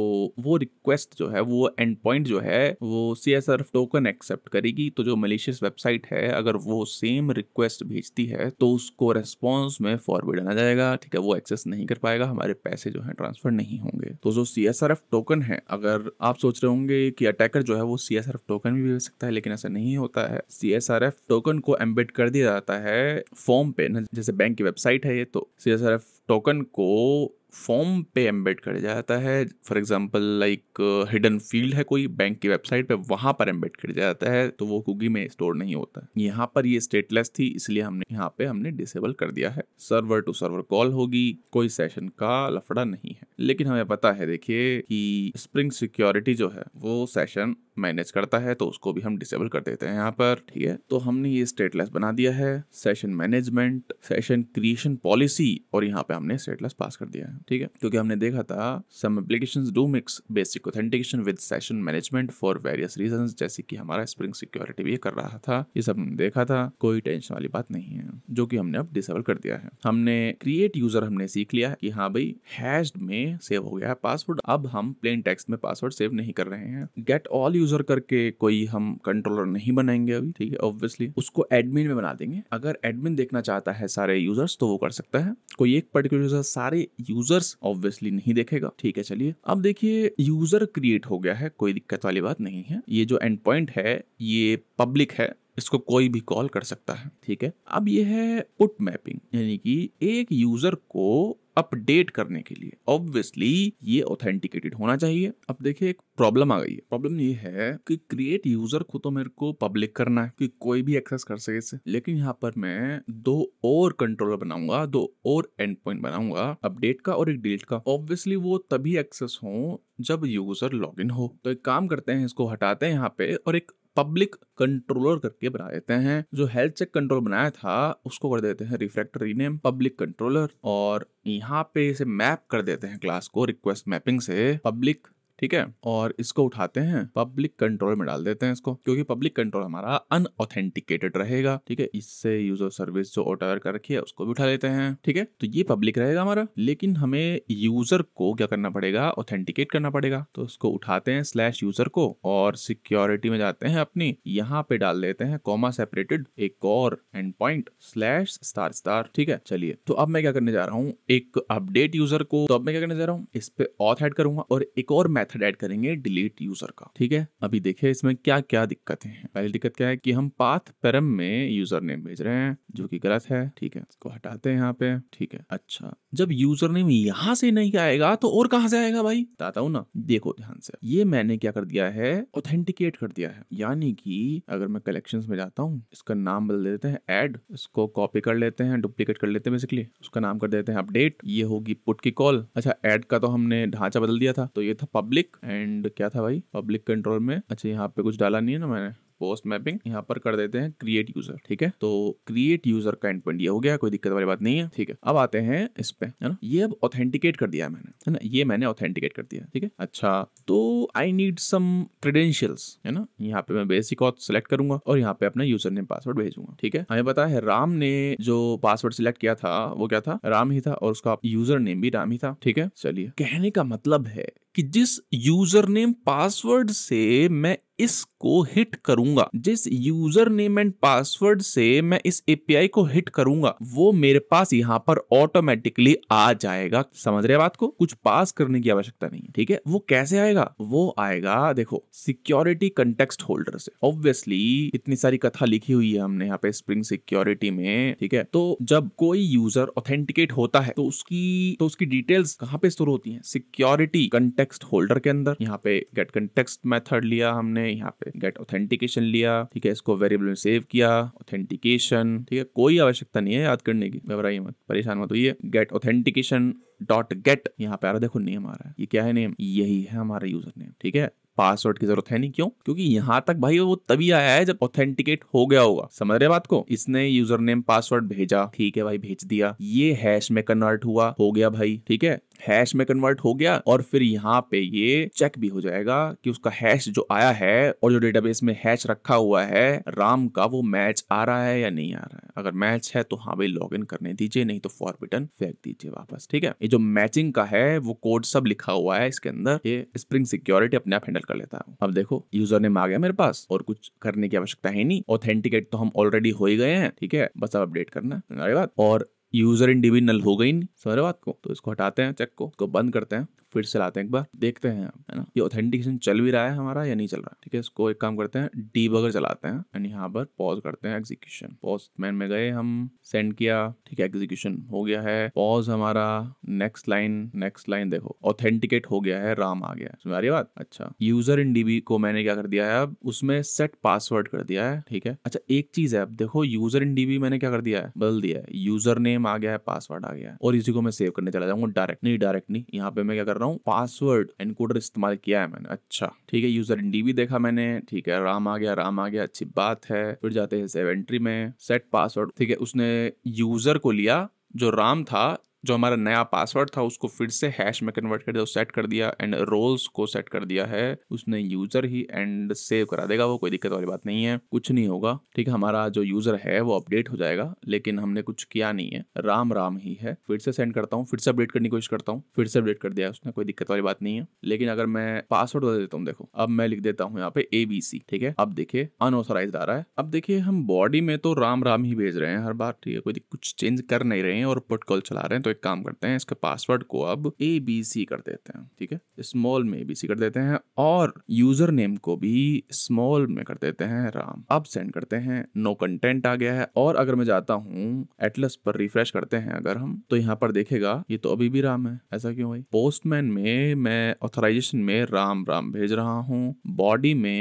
वो रिक्वेस्ट जो है वो एंड पॉइंट जो है वो C S R F token accept करेगी तो जो मलेशियस वेबसाइट है अगर वो सेम रिक्वेस्ट भेजती है तो उसको रिस्पॉन्स में फॉरवर्ड आना जाएगा ठीक है वो एक्सेस नहीं कर पाएगा हमारे पैसे जो है ट्रांसफर नहीं होंगे तो जो C S R F token है अगर आप सोच रहे होंगे कि अटैकर जो है वो C S R F token भी भेज सकता है लेकिन ऐसा नहीं होता है C S R F token को एम्बेड कर दिया जाता है फॉर्म पे जैसे बैंक की वेबसाइट है ये तो C S R F token को फॉर्म पे एम्बेड कर जाता है for example like hidden field है कोई बैंक की वेबसाइट पे वहाँ पर एम्बेड कर दिया जाता है तो वो कुकी में स्टोर नहीं होता है यहाँ पर ये स्टेटलेस थी इसलिए हमने यहाँ पे हमने डिसेबल कर दिया है सर्वर टू सर्वर कॉल होगी कोई सेशन का लफड़ा नहीं है लेकिन हमें पता है देखिए कि स्प्रिंग सिक्योरिटी जो है वो सेशन मैनेज करता है तो उसको भी हम डिसेबल कर देते हैं यहाँ पर ठीक है तो हमने ये स्टेटलेस बना दिया है session management session creation policy और यहाँ पे हमने स्टेटलेस पास कर दिया है ठीक है क्योंकि हमने देखा था some application do mix basic authentication with session management for various reason जैसे कि हमारा स्प्रिंग सिक्योरिटी भी कर रहा था ये सब हमने देखा था कोई टेंशन वाली बात नहीं है जो कि हमने अब डिसेबल कर दिया है हमने क्रिएट यूजर हमने सीख लिया कि हाँ भाई हैश में सेव हो गया है पासवर्ड अब हम प्लेन टेक्स्ट में पासवर्ड सेव नहीं कर रहे हैं गेट ऑल यूजर करके कोई हम कंट्रोलर नहीं बनाएंगे अभी ठीक है ऑब्वियसली उसको एडमिन में बना देंगे अगर एडमिन देखना चाहता है सारे यूजर्स तो वो कर सकता है कोई एक पर्टिकुलर यूजर सारे यूजर यूजर्स ऑब्वियसली नहीं देखेगा ठीक है चलिए अब देखिए यूजर क्रिएट हो गया है कोई दिक्कत वाली बात नहीं है ये जो एंड पॉइंट है ये पब्लिक है इसको कोई भी कॉल कर सकता है ठीक है अब ये है पुट मैपिंग यानी कि एक यूजर को अपडेट करने के लिए ऑब्वियसली ये ऑथेंटिकेटेड होना चाहिए अब देखिए एक प्रॉब्लम आ गई है प्रॉब्लम ये है कि क्रिएट यूजर को तो मेरे को पब्लिक करना है कि कोई भी एक्सेस कर सके इसे लेकिन यहाँ पर मैं दो और कंट्रोलर बनाऊंगा दो और एंड पॉइंट बनाऊंगा अपडेट का और एक डिलीट का ऑब्वियसली वो तभी एक्सेस हो जब यूजर लॉग हो तो एक काम करते हैं इसको हटाते हैं यहाँ पे और एक पब्लिक कंट्रोलर करके बना देते हैं जो हेल्थ चेक कंट्रोल बनाया था उसको कर देते हैं रिफ्लेक्टर रीनेम पब्लिक कंट्रोलर और यहाँ पे इसे मैप कर देते हैं क्लास को रिक्वेस्ट मैपिंग से पब्लिक ठीक है और इसको उठाते हैं पब्लिक कंट्रोल में डाल देते हैं इसको क्योंकि पब्लिक कंट्रोल हमारा अनऑथेंटिकेटेड रहेगा ठीक है इससे यूजर सर्विस जो ऑटोवेयर कर रखी है उसको भी उठा लेते हैं ठीक है तो ये पब्लिक रहेगा हमारा लेकिन हमें यूजर को क्या करना पड़ेगा ऑथेंटिकेट करना पड़ेगा तो उसको उठाते हैं स्लैश यूजर को और सिक्योरिटी में जाते हैं अपनी यहाँ पे डाल देते हैं कॉमा सेपरेटेड एक और end point slash star star ठीक है चलिए तो अब मैं क्या करने जा रहा हूँ एक अपडेट यूजर को तो अब मैं क्या करने जा रहा हूँ इस पे ऑथ एड करूंगा और एक और मैथ मेथड ऐड करेंगे डिलीट यूजर का ठीक है अभी देखिए इसमें क्या क्या दिक्कतें हैं पहली दिक्कत क्या है कि हम पाथ परम में यूजर नेम भेज रहे हैं जो कि गलत है ठीक है इसको हटाते हैं यहाँ पे ठीक है अच्छा जब यूजर नेम यहाँ से नहीं आएगा तो और कहाँ से आएगा भाई बताता हूँ ना देखो ध्यान से ये मैंने क्या कर दिया है ऑथेंटिकेट कर दिया है यानी कि अगर मैं कलेक्शन में जाता हूँ इसका नाम बदल देते हैं एड इसको कॉपी कर लेते हैं डुप्लीकेट कर लेते हैं बेसिकली उसका नाम कर देते हैं अपडेट ये होगी पुट की कॉल अच्छा एड का तो हमने ढांचा बदल दिया था तो ये था पब्लिक पब्लिक एंड क्या था भाई पब्लिक कंट्रोल में अच्छा यहाँ पे कुछ डाला नहीं है ना मैंने पोस्ट मैपिंग यहाँ पर कर देते हैं क्रिएट यूजर ठीक है तो क्रिएट यूजर का एंड पॉइंट ये हो गया कोई दिक्कत वाली बात नहीं है ठीक है अब आते हैं इस पे है ना ये अब ऑथेंटिकेट कर दिया मैंने है ना ये मैंने ऑथेंटिकेट कर दिया ठीक है अच्छा तो आई नीड सम क्रेडेंशियल्स है ना यहाँ पे मैं बेसिक ऑथ सिलेक्ट करूंगा और यहाँ पे अपना यूजर नेम पासवर्ड भेजूंगा ठीक है हमें पता है राम ने जो पासवर्ड सिलेक्ट किया था वो क्या था राम ही था और उसका यूजर नेम भी राम ही था ठीक है चलिए कहने का मतलब है कि जिस यूजर नेम पासवर्ड से मैं इसको हिट करूंगा जिस यूजर नेम एंड पासवर्ड से मैं इस एपीआई को हिट करूंगा वो मेरे पास यहाँ पर ऑटोमेटिकली आ जाएगा समझ रहे बात को कुछ पास करने की आवश्यकता नहीं है ठीक है वो कैसे आएगा वो आएगा देखो सिक्योरिटी कंटेक्सट होल्डर से ऑब्वियसली इतनी सारी कथा लिखी हुई है हमने यहाँ पे स्प्रिंग सिक्योरिटी में ठीक है तो जब कोई यूजर ऑथेंटिकेट होता है तो उसकी तो उसकी डिटेल्स कहाँ पे स्टोर होती है सिक्योरिटी कंटेक्ट टेक्स्ट होल्डर के अंदर यहाँ पे गेट कंटेक्स्ट मेथड लिया हमने यहाँ पे गेट ऑथेंटिकेशन लिया ठीक है इसको वेरिएबल में सेव किया ऑथेंटिकेशन ठीक है कोई आवश्यकता नहीं है याद करने की घबराइए मत परेशान मत होइए गेट ऑथेंटिकेशन डॉट गेट यहाँ पे आ रहा देखो नेम आ रहा है ये क्या है नेम यही है हमारा यूजर नेम ठीक है पासवर्ड की जरूरत है नहीं क्यों क्योंकि यहाँ तक भाई वो तभी आया है जब ऑथेंटिकेट हो गया होगा समझ रहे बात को इसने यूजर नेम पासवर्ड भेजा ठीक है भाई भेज दिया ये हैश में कन्वर्ट हुआ हो गया भाई ठीक है हैश में कन्वर्ट हो गया और फिर यहाँ पे ये चेक भी हो जाएगा कि उसका हैश जो आया है और जो डेटाबेस में हैश रखा हुआ है राम का वो मैच आ रहा है या नहीं आ रहा है अगर मैच है तो हाँ भाई लॉग करने दीजिए नहीं तो फॉरबिटन फेंक दीजिए वापस ठीक है ये जो मैचिंग का है वो कोड सब लिखा हुआ है इसके अंदर ये स्प्रिंग सिक्योरिटी अपने आप हैंडल कर लेता है अब देखो यूजर नेम आ गया मेरे पास और कुछ करने की आवश्यकता है नहीं ऑथेंटिकेट तो हम ऑलरेडी हो ही गए हैं ठीक है बस अब अपडेट करना बात और यूजर इन डिवी नल हो गई नहीं समझ रहे बात को तो इसको हटाते हैं चेक को इसको बंद करते हैं फिर से लाते हैं एक बार देखते हैं है ना ये ऑथेंटिकेशन चल भी रहा है हमारा या नहीं चल रहा है ठीक है इसको एक काम करते हैं डीबगर चलाते हैं एंड यहाँ पर पॉज करते हैं एग्जीक्यूशन पॉज मैन में गए हम सेंड किया ठीक है एग्जीक्यूशन हो गया है पॉज हमारा नेक्स्ट लाइन नेक्स्ट लाइन देखो ऑथेंटिकेट हो गया है राम आ गया है बात अच्छा यूजर इन डीबी को मैंने क्या कर दिया है अब उसमें सेट पासवर्ड कर दिया है ठीक है अच्छा एक चीज है अब देखो यूजर इन डीबी मैंने क्या कर दिया है बदल दिया है यूजर नेम आ गया है पासवर्ड आ गया है और इसी को मैं सेव करने चला जाऊंगा डायरेक्ट नहीं डायरेक्ट नहीं यहाँ पे मैं क्या कर रहा हूँ पासवर्ड एनकोडर इस्तेमाल किया है मैंने अच्छा ठीक है यूजर एनडी भी देखा मैंने ठीक है राम आ गया राम आ गया अच्छी बात है फिर जाते हैं सेव एंट्री में सेट पासवर्ड ठीक है उसने यूजर को लिया जो राम था जो हमारा नया पासवर्ड था उसको फिर से हैश में कन्वर्ट कर दिया सेट कर दिया एंड रोल्स को सेट कर दिया है उसने यूजर ही एंड सेव करा देगा वो कोई दिक्कत वाली बात नहीं है कुछ नहीं होगा ठीक है हमारा जो यूजर है वो अपडेट हो जाएगा लेकिन हमने कुछ किया नहीं है राम राम ही है फिर से सेंड करता हूँ फिर से अपडेट करने की कोशिश करता हूँ फिर से अपडेट कर दिया उसने कोई दिक्कत वाली बात नहीं है लेकिन अगर मैं पासवर्ड बदल देता हूँ देखो अब मैं लिख देता हूँ यहाँ पे ए बी सी ठीक है अब देखिए अनऑथोराइज आ रहा है अब देखिए हम बॉडी में तो राम राम ही भेज रहे हैं हर बार ठीक है कोई कुछ चेंज कर नहीं रहे हैं और प्रोटोकॉल चला रहे हैं तो एक काम करते हैं इसके पासवर्ड को अब ए बी सी कर देते हैं ठीक है स्मॉल में ए बी सी कर देते हैं और यूजर नेम को भी स्मॉल में कर देते हैं राम अब सेंड करते हैं नो कंटेंट आ गया है और अगर मैं जाता हूँ एटलस पर रिफ्रेश करते हैं अगर हम तो यहाँ पर देखेगा ये तो अभी भी राम है ऐसा क्यों भाई पोस्टमैन में मैं ऑथराइजेशन में राम राम भेज रहा हूँ बॉडी में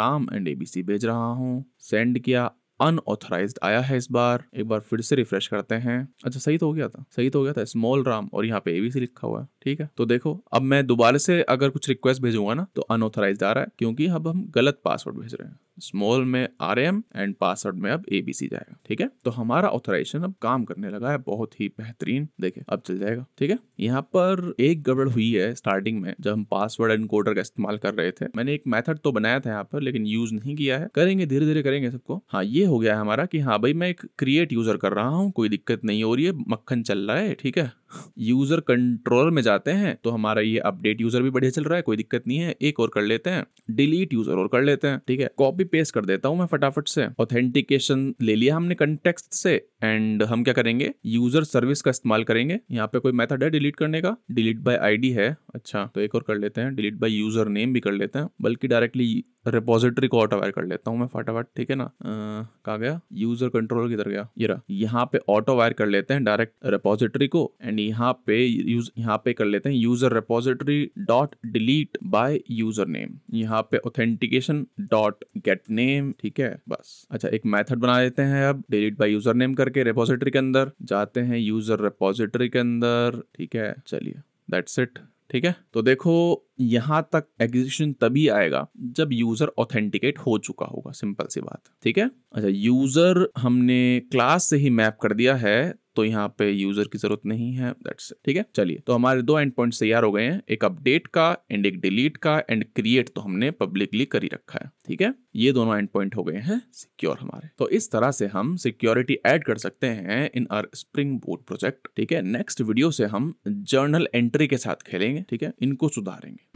राम एंड एबीसी भेज रहा हूँ सेंड किया अनऑथराइज आया है इस बार एक बार फिर से रिफ्रेश करते हैं अच्छा सही तो हो गया था सही तो हो गया था स्मॉल राम और यहाँ पे एबीसी लिखा हुआ है ठीक है तो देखो अब मैं दोबारा से अगर कुछ रिक्वेस्ट भेजूंगा ना तो अनऑथराइज आ रहा है क्योंकि अब हम गलत पासवर्ड भेज रहे हैं स्मॉल में आर एम एंड पासवर्ड में अब ए बी सी जाएगा ठीक है तो हमारा ऑथराइजेशन अब काम करने लगा है बहुत ही बेहतरीन देखे अब चल जाएगा ठीक है यहाँ पर एक गड़बड़ हुई है स्टार्टिंग में जब हम पासवर्ड एंड कोडर का इस्तेमाल कर रहे थे मैंने एक मैथड तो बनाया था यहाँ पर लेकिन यूज नहीं किया है करेंगे धीरे धीरे करेंगे सबको हाँ ये हो गया है हमारा कि हाँ भाई मैं एक क्रिएट यूजर कर रहा हूँ कोई दिक्कत नहीं हो रही है मक्खन चल रहा है ठीक है यूजर कंट्रोलर में जाते हैं तो हमारा ये अपडेट यूजर भी बढ़िया चल रहा है कोई दिक्कत नहीं है एक और कर लेते हैं डिलीट यूजर और कर लेते हैं ठीक है कॉपी पेस्ट कर देता हूँ मैं फटाफट से ऑथेंटिकेशन ले लिया हमने कंटेक्स्ट से एंड हम क्या करेंगे यूजर सर्विस का इस्तेमाल करेंगे यहाँ पे कोई मेथड है डिलीट करने का डिलीट बाय आईडी है अच्छा तो एक और कर लेते हैं डिलीट बाय यूजर नेम भी कर लेते हैं बल्कि डायरेक्टली रिपोजिटरी को ऑटो वायर कर लेता हूँ मैं फटाफट ठीक है ना कहा गया यूजर कंट्रोल किधर गया ये रहा यहाँ पे ऑटोवायर कर लेते हैं डायरेक्ट रिपोजिटरी को एंड एंड यहाँ पे यूज यहाँ पे कर लेते हैं user repository dot delete by user name यहाँ पे ऑथेंटिकेशन डॉट गेट नेम ठीक है बस अच्छा एक मेथड बना देते हैं अब डिलीट बाय यूजर नेम करके रिपोजिटरी के अंदर जाते हैं यूजर रिपोजिटरी के अंदर ठीक है चलिए दैट्स इट ठीक है तो देखो यहां तक एग्जीक्यूशन तभी आएगा जब यूजर ऑथेंटिकेट हो चुका होगा सिंपल सी बात ठीक है अच्छा यूजर हमने क्लास से ही मैप कर दिया है तो यहाँ पे यूजर की जरूरत नहीं है दैट्स ठीक है चलिए तो हमारे दो एंड पॉइंट तैयार हो गए हैं एक अपडेट का एंड एक डिलीट का एंड क्रिएट तो हमने पब्लिकली कर ही रखा है ठीक है ये दोनों एंड पॉइंट हो गए हैं सिक्योर हमारे तो इस तरह से हम सिक्योरिटी ऐड कर सकते हैं in our spring boot project ठीक है नेक्स्ट वीडियो से हम जर्नल एंट्री के साथ खेलेंगे ठीक है इनको सुधारेंगे